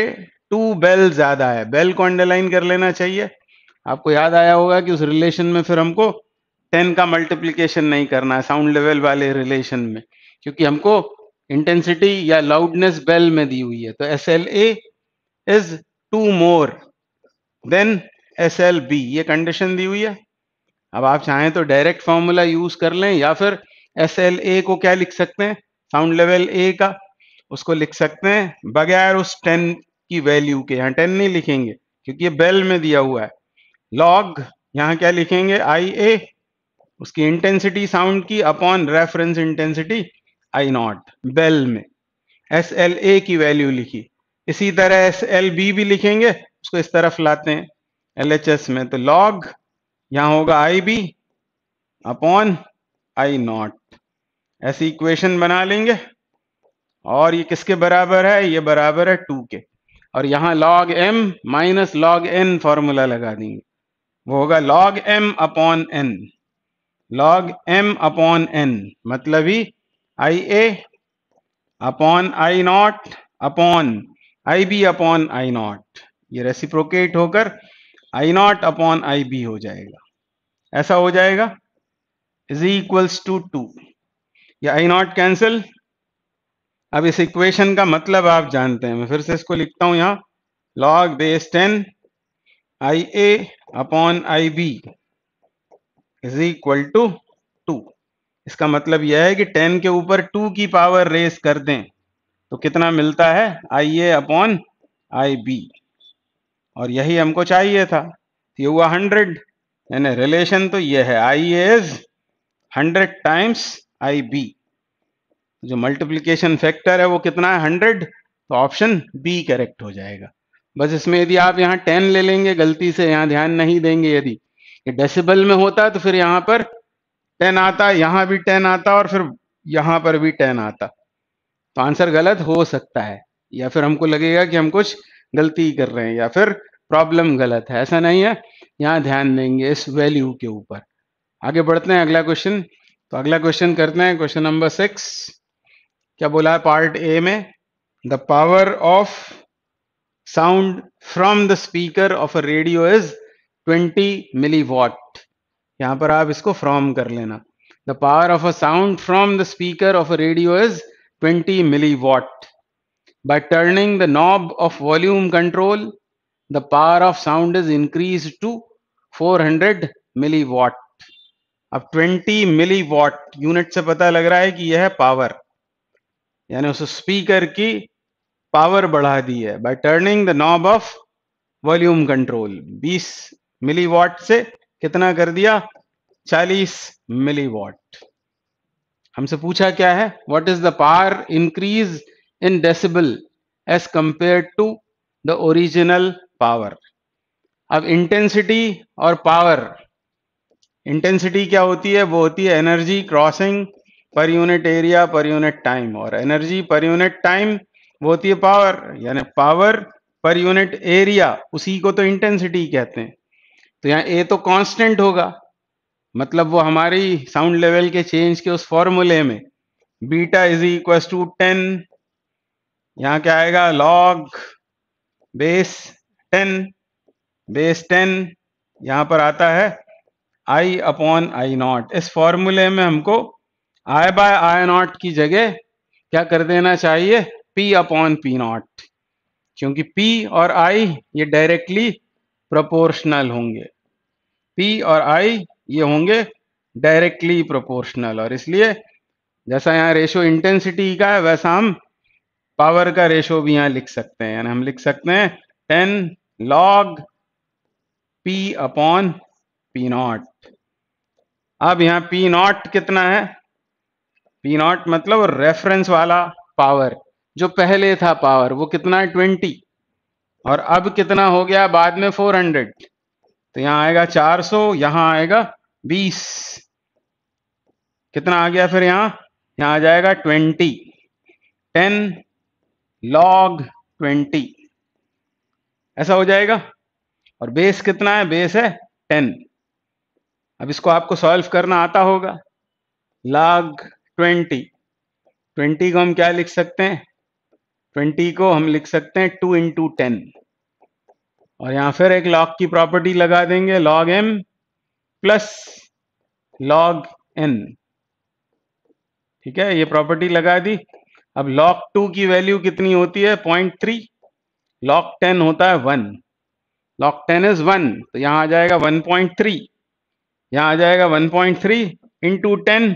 टू बेल ज्यादा है बेल को अंडरलाइन कर लेना चाहिए आपको याद आया होगा कि उस रिलेशन में फिर हमको टेन का मल्टीप्लीकेशन नहीं करना है साउंड लेवल वाले रिलेशन में क्योंकि हमको इंटेंसिटी या लाउडनेस बेल में दी हुई है तो S L A is two more than S L B ये कंडीशन दी हुई है अब आप चाहें तो डायरेक्ट फॉर्मूला यूज कर लें या फिर एस एल ए को क्या लिख सकते हैं साउंड लेवल ए का उसको लिख सकते हैं बगैर उस टेन की वैल्यू के यहाँ टेन नहीं लिखेंगे क्योंकि ये बेल में दिया हुआ है लॉग यहाँ क्या लिखेंगे आई ए उसकी इंटेंसिटी साउंड की upon reference intensity I naught bel में एस एल ए की वैल्यू लिखी इसी तरह एस एल बी भी लिखेंगे उसको इस तरफ लाते हैं एल एच एस में तो लॉग यहां होगा I B upon I naught ऐसी इक्वेशन बना लेंगे और ये किसके बराबर है ये बराबर है टू के और यहाँ log m minus log n formula लगा देंगे वो होगा log m upon n log m upon n मतलब ही I A upon I naught upon I B upon I naught ये रेसिप्रोकेट होकर I naught upon I B हो जाएगा ऐसा हो जाएगा इज इक्वल्स टू टू या आई नॉट कैंसिल अब इस इक्वेशन का मतलब आप जानते हैं मैं फिर से इसको लिखता हूं यहां log base ten I A upon I B is equal to two इसका मतलब यह है कि टेन के ऊपर टू की पावर रेस कर दें तो कितना मिलता है आई ए अपॉन आई बी और यही हमको चाहिए था ये हुआ हंड्रेड यानी रिलेशन तो ये है I as hundred times I B जो मल्टीप्लीकेशन फैक्टर है वो कितना है हंड्रेड तो ऑप्शन बी करेक्ट हो जाएगा बस इसमें यदि आप यहाँ टेन ले लेंगे गलती से यहाँ ध्यान नहीं देंगे यदि डेसिबल में होता तो फिर यहाँ पर टेन आता यहाँ भी टेन आता और फिर यहाँ पर भी टेन आता तो आंसर गलत हो सकता है या फिर हमको लगेगा कि हम कुछ गलती कर रहे हैं या फिर प्रॉब्लम गलत है ऐसा नहीं है यहाँ ध्यान देंगे इस वैल्यू के ऊपर आगे बढ़ते हैं अगला क्वेश्चन तो अगला क्वेश्चन करते हैं क्वेश्चन नंबर सिक्स क्या बोला है पार्ट ए में the power of sound from the speaker of a radio is 20 milliwatt यहां पर आप इसको फ्रॉम कर लेना the power of a sound from the speaker of a radio is 20 milliwatt By turning the knob of volume control, the power of sound is increased to 400 milliwatt. अब 20 milliwatt unit से पता लग रहा है कि यह है power यानी उस स्पीकर की पावर बढ़ा दी है by turning the knob of volume control 20 milliwatt से कितना कर दिया 40 मिलीवाट हमसे पूछा क्या है what is the power increase in decibel as compare to the original power. अब इंटेंसिटी और पावर इंटेंसिटी क्या होती है वो होती है energy crossing per unit area per unit time और एनर्जी पर यूनिट टाइम वो होती है पावर यानी पावर पर यूनिट एरिया उसी को तो इंटेंसिटी कहते हैं तो यहाँ ए तो कांस्टेंट होगा मतलब वो हमारी साउंड लेवल के चेंज के उस फॉर्मूले में beta is equal to ten यहाँ क्या आएगा log base ten base ten यहाँ पर आता है आई अपॉन आई नॉट इस फॉर्मूले में हमको आई बाय आई नॉट की जगह क्या कर देना चाहिए पी अपॉन पी नॉट क्योंकि पी और आई ये डायरेक्टली प्रोपोर्शनल होंगे पी और आई ये होंगे डायरेक्टली प्रोपोर्शनल और इसलिए जैसा यहाँ रेशियो इंटेंसिटी का है वैसा हम पावर का रेशो भी यहां लिख सकते हैं यानी हम लिख सकते हैं ten log P upon P naught अब यहां पी नॉट कितना है पी नॉट मतलब रेफरेंस वाला पावर जो पहले था पावर वो कितना है ट्वेंटी और अब कितना हो गया बाद में फोर हंड्रेड तो यहां आएगा चार सौ यहां आएगा बीस कितना आ गया फिर यहां यहां आ जाएगा ट्वेंटी टेन लॉग ट्वेंटी ऐसा हो जाएगा और बेस कितना है बेस है टेन अब इसको आपको सॉल्व करना आता होगा लॉग ट्वेंटी ट्वेंटी को हम क्या लिख सकते हैं ट्वेंटी को हम लिख सकते हैं टू इंटू टेन और यहां फिर एक लॉग की प्रॉपर्टी लगा देंगे log M plus log N ठीक है ये प्रॉपर्टी लगा दी अब log टू की वैल्यू कितनी होती है पॉइंट थ्री log टेन होता है one log ten is one तो यहाँ आ जाएगा वन पॉइंट थ्री यहाँ आ जाएगा one point three into ten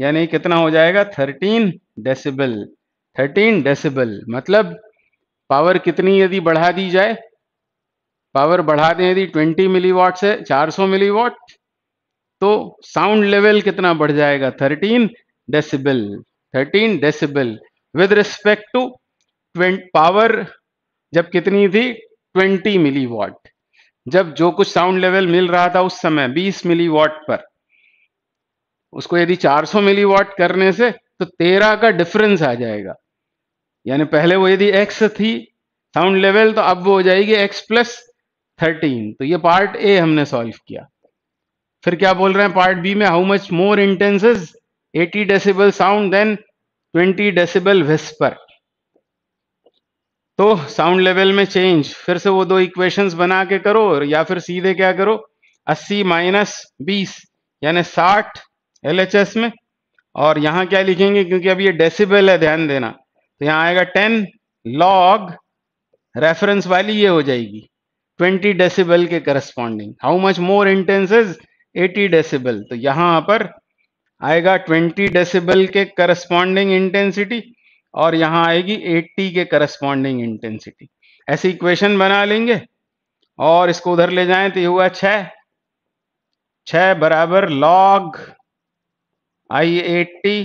यानी कितना हो जाएगा थर्टीन डेसिबल थर्टीन डेसिबल मतलब पावर कितनी यदि बढ़ा दी जाए पावर बढ़ा दें यदि 20 मिली वॉट से 400 मिली वॉट तो साउंड लेवल कितना बढ़ जाएगा 13 decibel thirteen decibel with respect to power जब कितनी थी ट्वेंटी मिली वॉट जब जो कुछ साउंड लेवल मिल रहा था उस समय बीस मिली वॉट पर उसको यदि चार सौ मिली वॉट करने से तो तेरह का डिफरेंस आ जाएगा यानी पहले वो यदि एक्स थी साउंड लेवल तो अब वो हो जाएगी एक्स प्लस थर्टीन तो ये पार्ट ए हमने सॉल्व किया फिर क्या बोल रहे हैं पार्ट बी में how much more intense 80 decibel sound then 20 decibel whisper तो साउंड लेवल में चेंज फिर से वो दो इक्वेशंस बना के करो या फिर सीधे क्या करो 80 माइनस बीस यानी 60 एलएचएस में और यहां क्या लिखेंगे क्योंकि अब ये डेसिबल है ध्यान देना तो यहाँ आएगा 10 लॉग रेफरेंस वाली ये हो जाएगी 20 डेसिबल के corresponding how much more intense is 80 decibel तो यहां पर आएगा 20 डेसिबल के करस्पॉन्डिंग इंटेंसिटी और यहाँ आएगी 80 के करस्पॉन्डिंग इंटेंसिटी ऐसी इक्वेशन बना लेंगे और इसको उधर ले जाएं तो ये हुआ छ छः बराबर log I eighty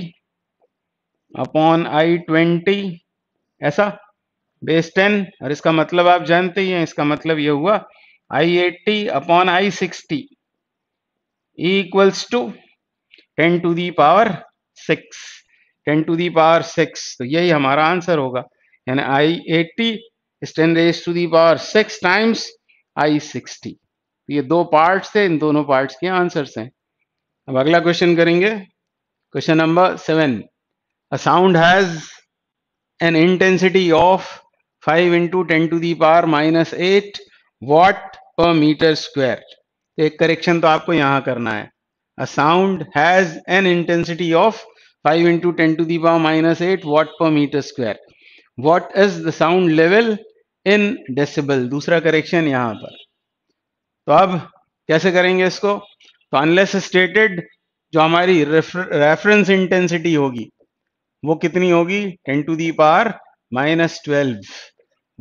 upon I twenty ऐसा बेस टेन और इसका मतलब आप जानते ही हैं इसका मतलब ये हुआ I eighty upon I sixty equals to ten to the power six ten to the power six तो यही हमारा आंसर होगा यानी I eighty ten raise to the power six times I sixty तो ये दो पार्ट्स थे इन दोनों पार्ट्स के आंसर्स हैं अब अगला क्वेश्चन करेंगे question number seven a sound has an intensity of five into ten to the power minus eight watt per metre square तो एक करेक्शन तो आपको यहां करना है A sound has an intensity of 5 into 10 to the power minus 8 watt per meter square. What is the sound level in decibel? dusra दूसरा correction यहाँ पर तो अब कैसे करेंगे इसको unless stated jo hamari refer reference intensity hogi wo kitni hogi 10 to the power minus 12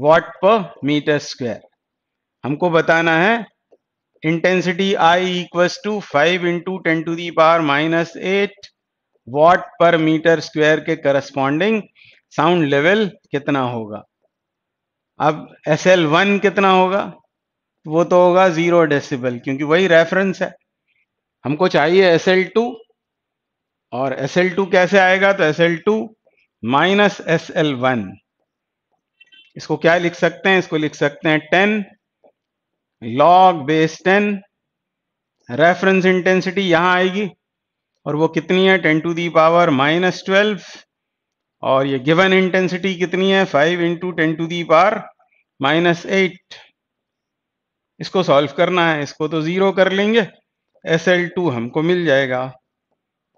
watt per meter square हमको बताना है intensity I equal to five into ten to power minus eight watt per metre square के corresponding sound level कितना होगा अब S L one कितना होगा वो तो होगा जीरो डेसिबल क्योंकि वही रेफरेंस है हमको चाहिए एस एल टू और एस एल टू कैसे आएगा तो S L two minus S L one इसको क्या लिख सकते हैं इसको लिख सकते हैं ten log base ten reference intensity यहां आएगी और वो कितनी है ten to the power minus twelve और ये गिवन इंटेंसिटी कितनी है five into ten to the power minus eight इसको सॉल्व करना है इसको तो ज़ीरो कर लेंगे एस एल टू हमको मिल जाएगा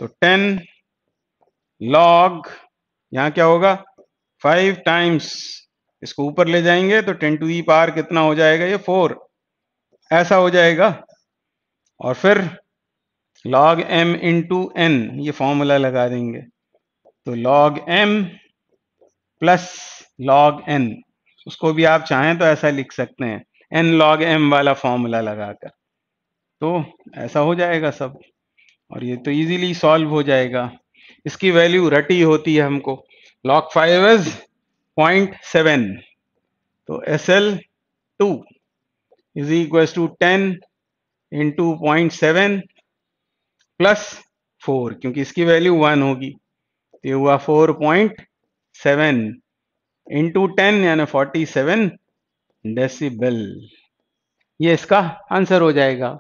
तो टेन लॉग यहाँ क्या होगा फाइव टाइम्स इसको ऊपर ले जाएंगे तो टेन टू दी पावर कितना हो जाएगा ये फोर ऐसा हो जाएगा और फिर log m इंटू एन ये फॉर्मूला लगा देंगे तो log m plus log n उसको भी आप चाहें तो ऐसा लिख सकते हैं n log m वाला फॉर्मूला लगाकर तो ऐसा हो जाएगा सब और ये तो इजीली सॉल्व हो जाएगा इसकी वैल्यू रटी होती है हमको log five is point seven तो S L two is equals to 10 into 0.7 plus four क्योंकि इसकी वैल्यू वन होगी तो ये हुआ four point seven into ten यानी फोर्टी सेवन डेसिबल ये इसका आंसर हो जाएगा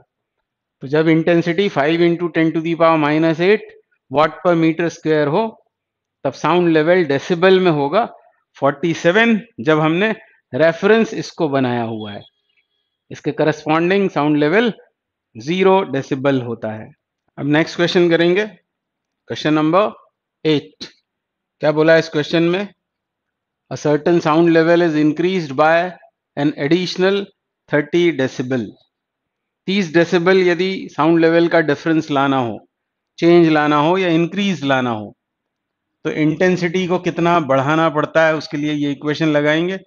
तो जब intensity five into ten to the power minus eight watt per metre square हो तब साउंड लेवल डेसिबल में होगा 47 जब हमने रेफरेंस इसको बनाया हुआ है इसके corresponding sound level zero decibel होता है अब नेक्स्ट क्वेश्चन करेंगे क्वेश्चन नंबर एट क्या बोला इस क्वेश्चन में a certain sound level is increase by an additional thirty decibel तीस डेसिबल यदि साउंड लेवल का डिफरेंस लाना हो चेंज लाना हो या इंक्रीज लाना हो तो इंटेंसिटी को कितना बढ़ाना पड़ता है उसके लिए ये इक्वेशन लगाएंगे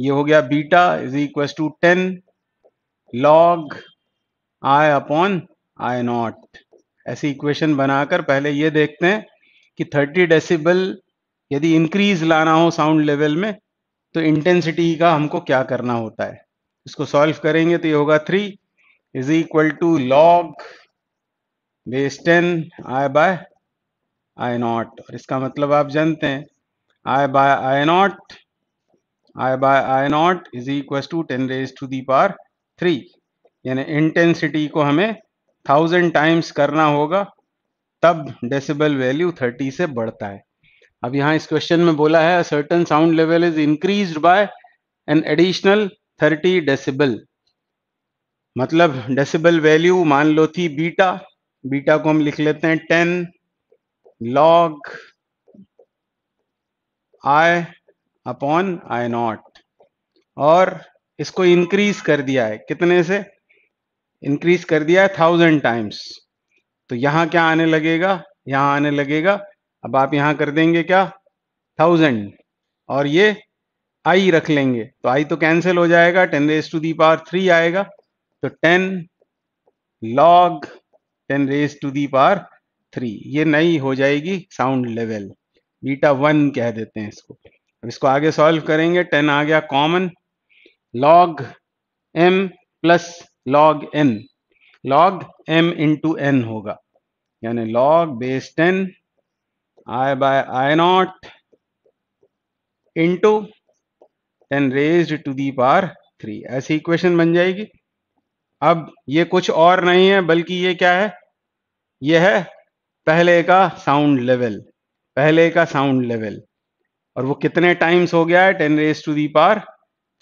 ये हो गया beta is equal to ten log I upon I naught ऐसी इक्वेशन बनाकर पहले ये देखते हैं कि 30 डेसिबल यदि इंक्रीज लाना हो साउंड लेवल में तो इंटेंसिटी का हमको क्या करना होता है इसको सॉल्व करेंगे तो ये होगा three is equal to log base ten I by I naught और इसका मतलब आप जानते हैं I by I naught I by I naught is equal to ten raise to the power three यानी इंटेंसिटी को हमें थाउजेंड टाइम्स करना होगा तब डेसिबल वैल्यू थर्टी से बढ़ता है अब यहाँ इस क्वेश्चन में बोला है certain sound level is increase by an additional thirty decibel मतलब डेसिबल वैल्यू मान लो थी बीटा बीटा को हम लिख लेते हैं ten log I upon I naught और इसको इंक्रीज कर दिया है कितने से इंक्रीज कर दिया है थाउजेंड टाइम्स तो यहां क्या आने लगेगा यहां आने लगेगा अब आप यहां कर देंगे क्या थाउजेंड और ये आई रख लेंगे तो आई तो कैंसिल हो जाएगा ten raise to the power three आएगा तो ten log ten raise to the power three ये नई हो जाएगी साउंड लेवल बीटा वन कह देते हैं इसको अब इसको आगे सॉल्व करेंगे टेन आ गया common log m plus log n log m into n होगा यानी log base ten I by I naught into ten raise to the power three ऐसी इक्वेशन बन जाएगी अब ये कुछ और नहीं है बल्कि ये क्या है ये है पहले का साउंड लेवल पहले का साउंड लेवल और वो कितने टाइम्स हो गया है ten raise to the power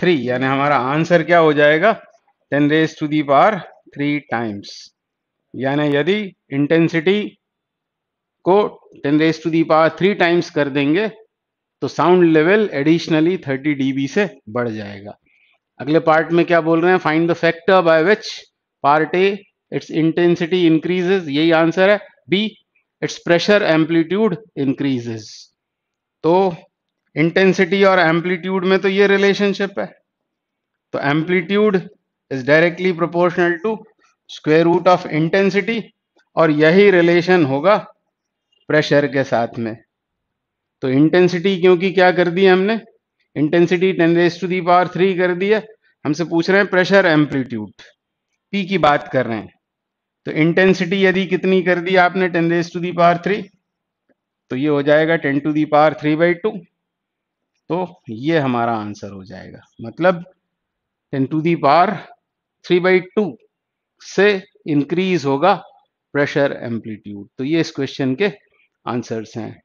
three यानी हमारा आंसर क्या हो जाएगा ten raise to the power three times यानी यदि इंटेंसिटी को ten raise to the power three times कर देंगे तो sound level additionally thirty dB से बढ़ जाएगा अगले पार्ट में क्या बोल रहे हैं find the factor by which part A its intensity increases यही आंसर है B its pressure amplitude increases तो इंटेंसिटी और एम्पलीट्यूड में तो ये रिलेशनशिप है तो amplitude is directly proportional to square root of intensity और यही रिलेशन होगा प्रेशर के साथ में तो इंटेंसिटी क्योंकि क्या कर दी हमने intensity ten raise to the power three कर दी है हमसे पूछ रहे हैं प्रेशर एम्पलीट्यूड पी की बात कर रहे हैं तो इंटेंसिटी यदि कितनी कर दी आपने ten raise to the power three तो ये हो जाएगा ten to the power three by two तो ये हमारा आंसर हो जाएगा मतलब ten to the power three by two से इंक्रीज होगा प्रेशर एम्पलीट्यूड तो ये इस क्वेश्चन के आंसर्स हैं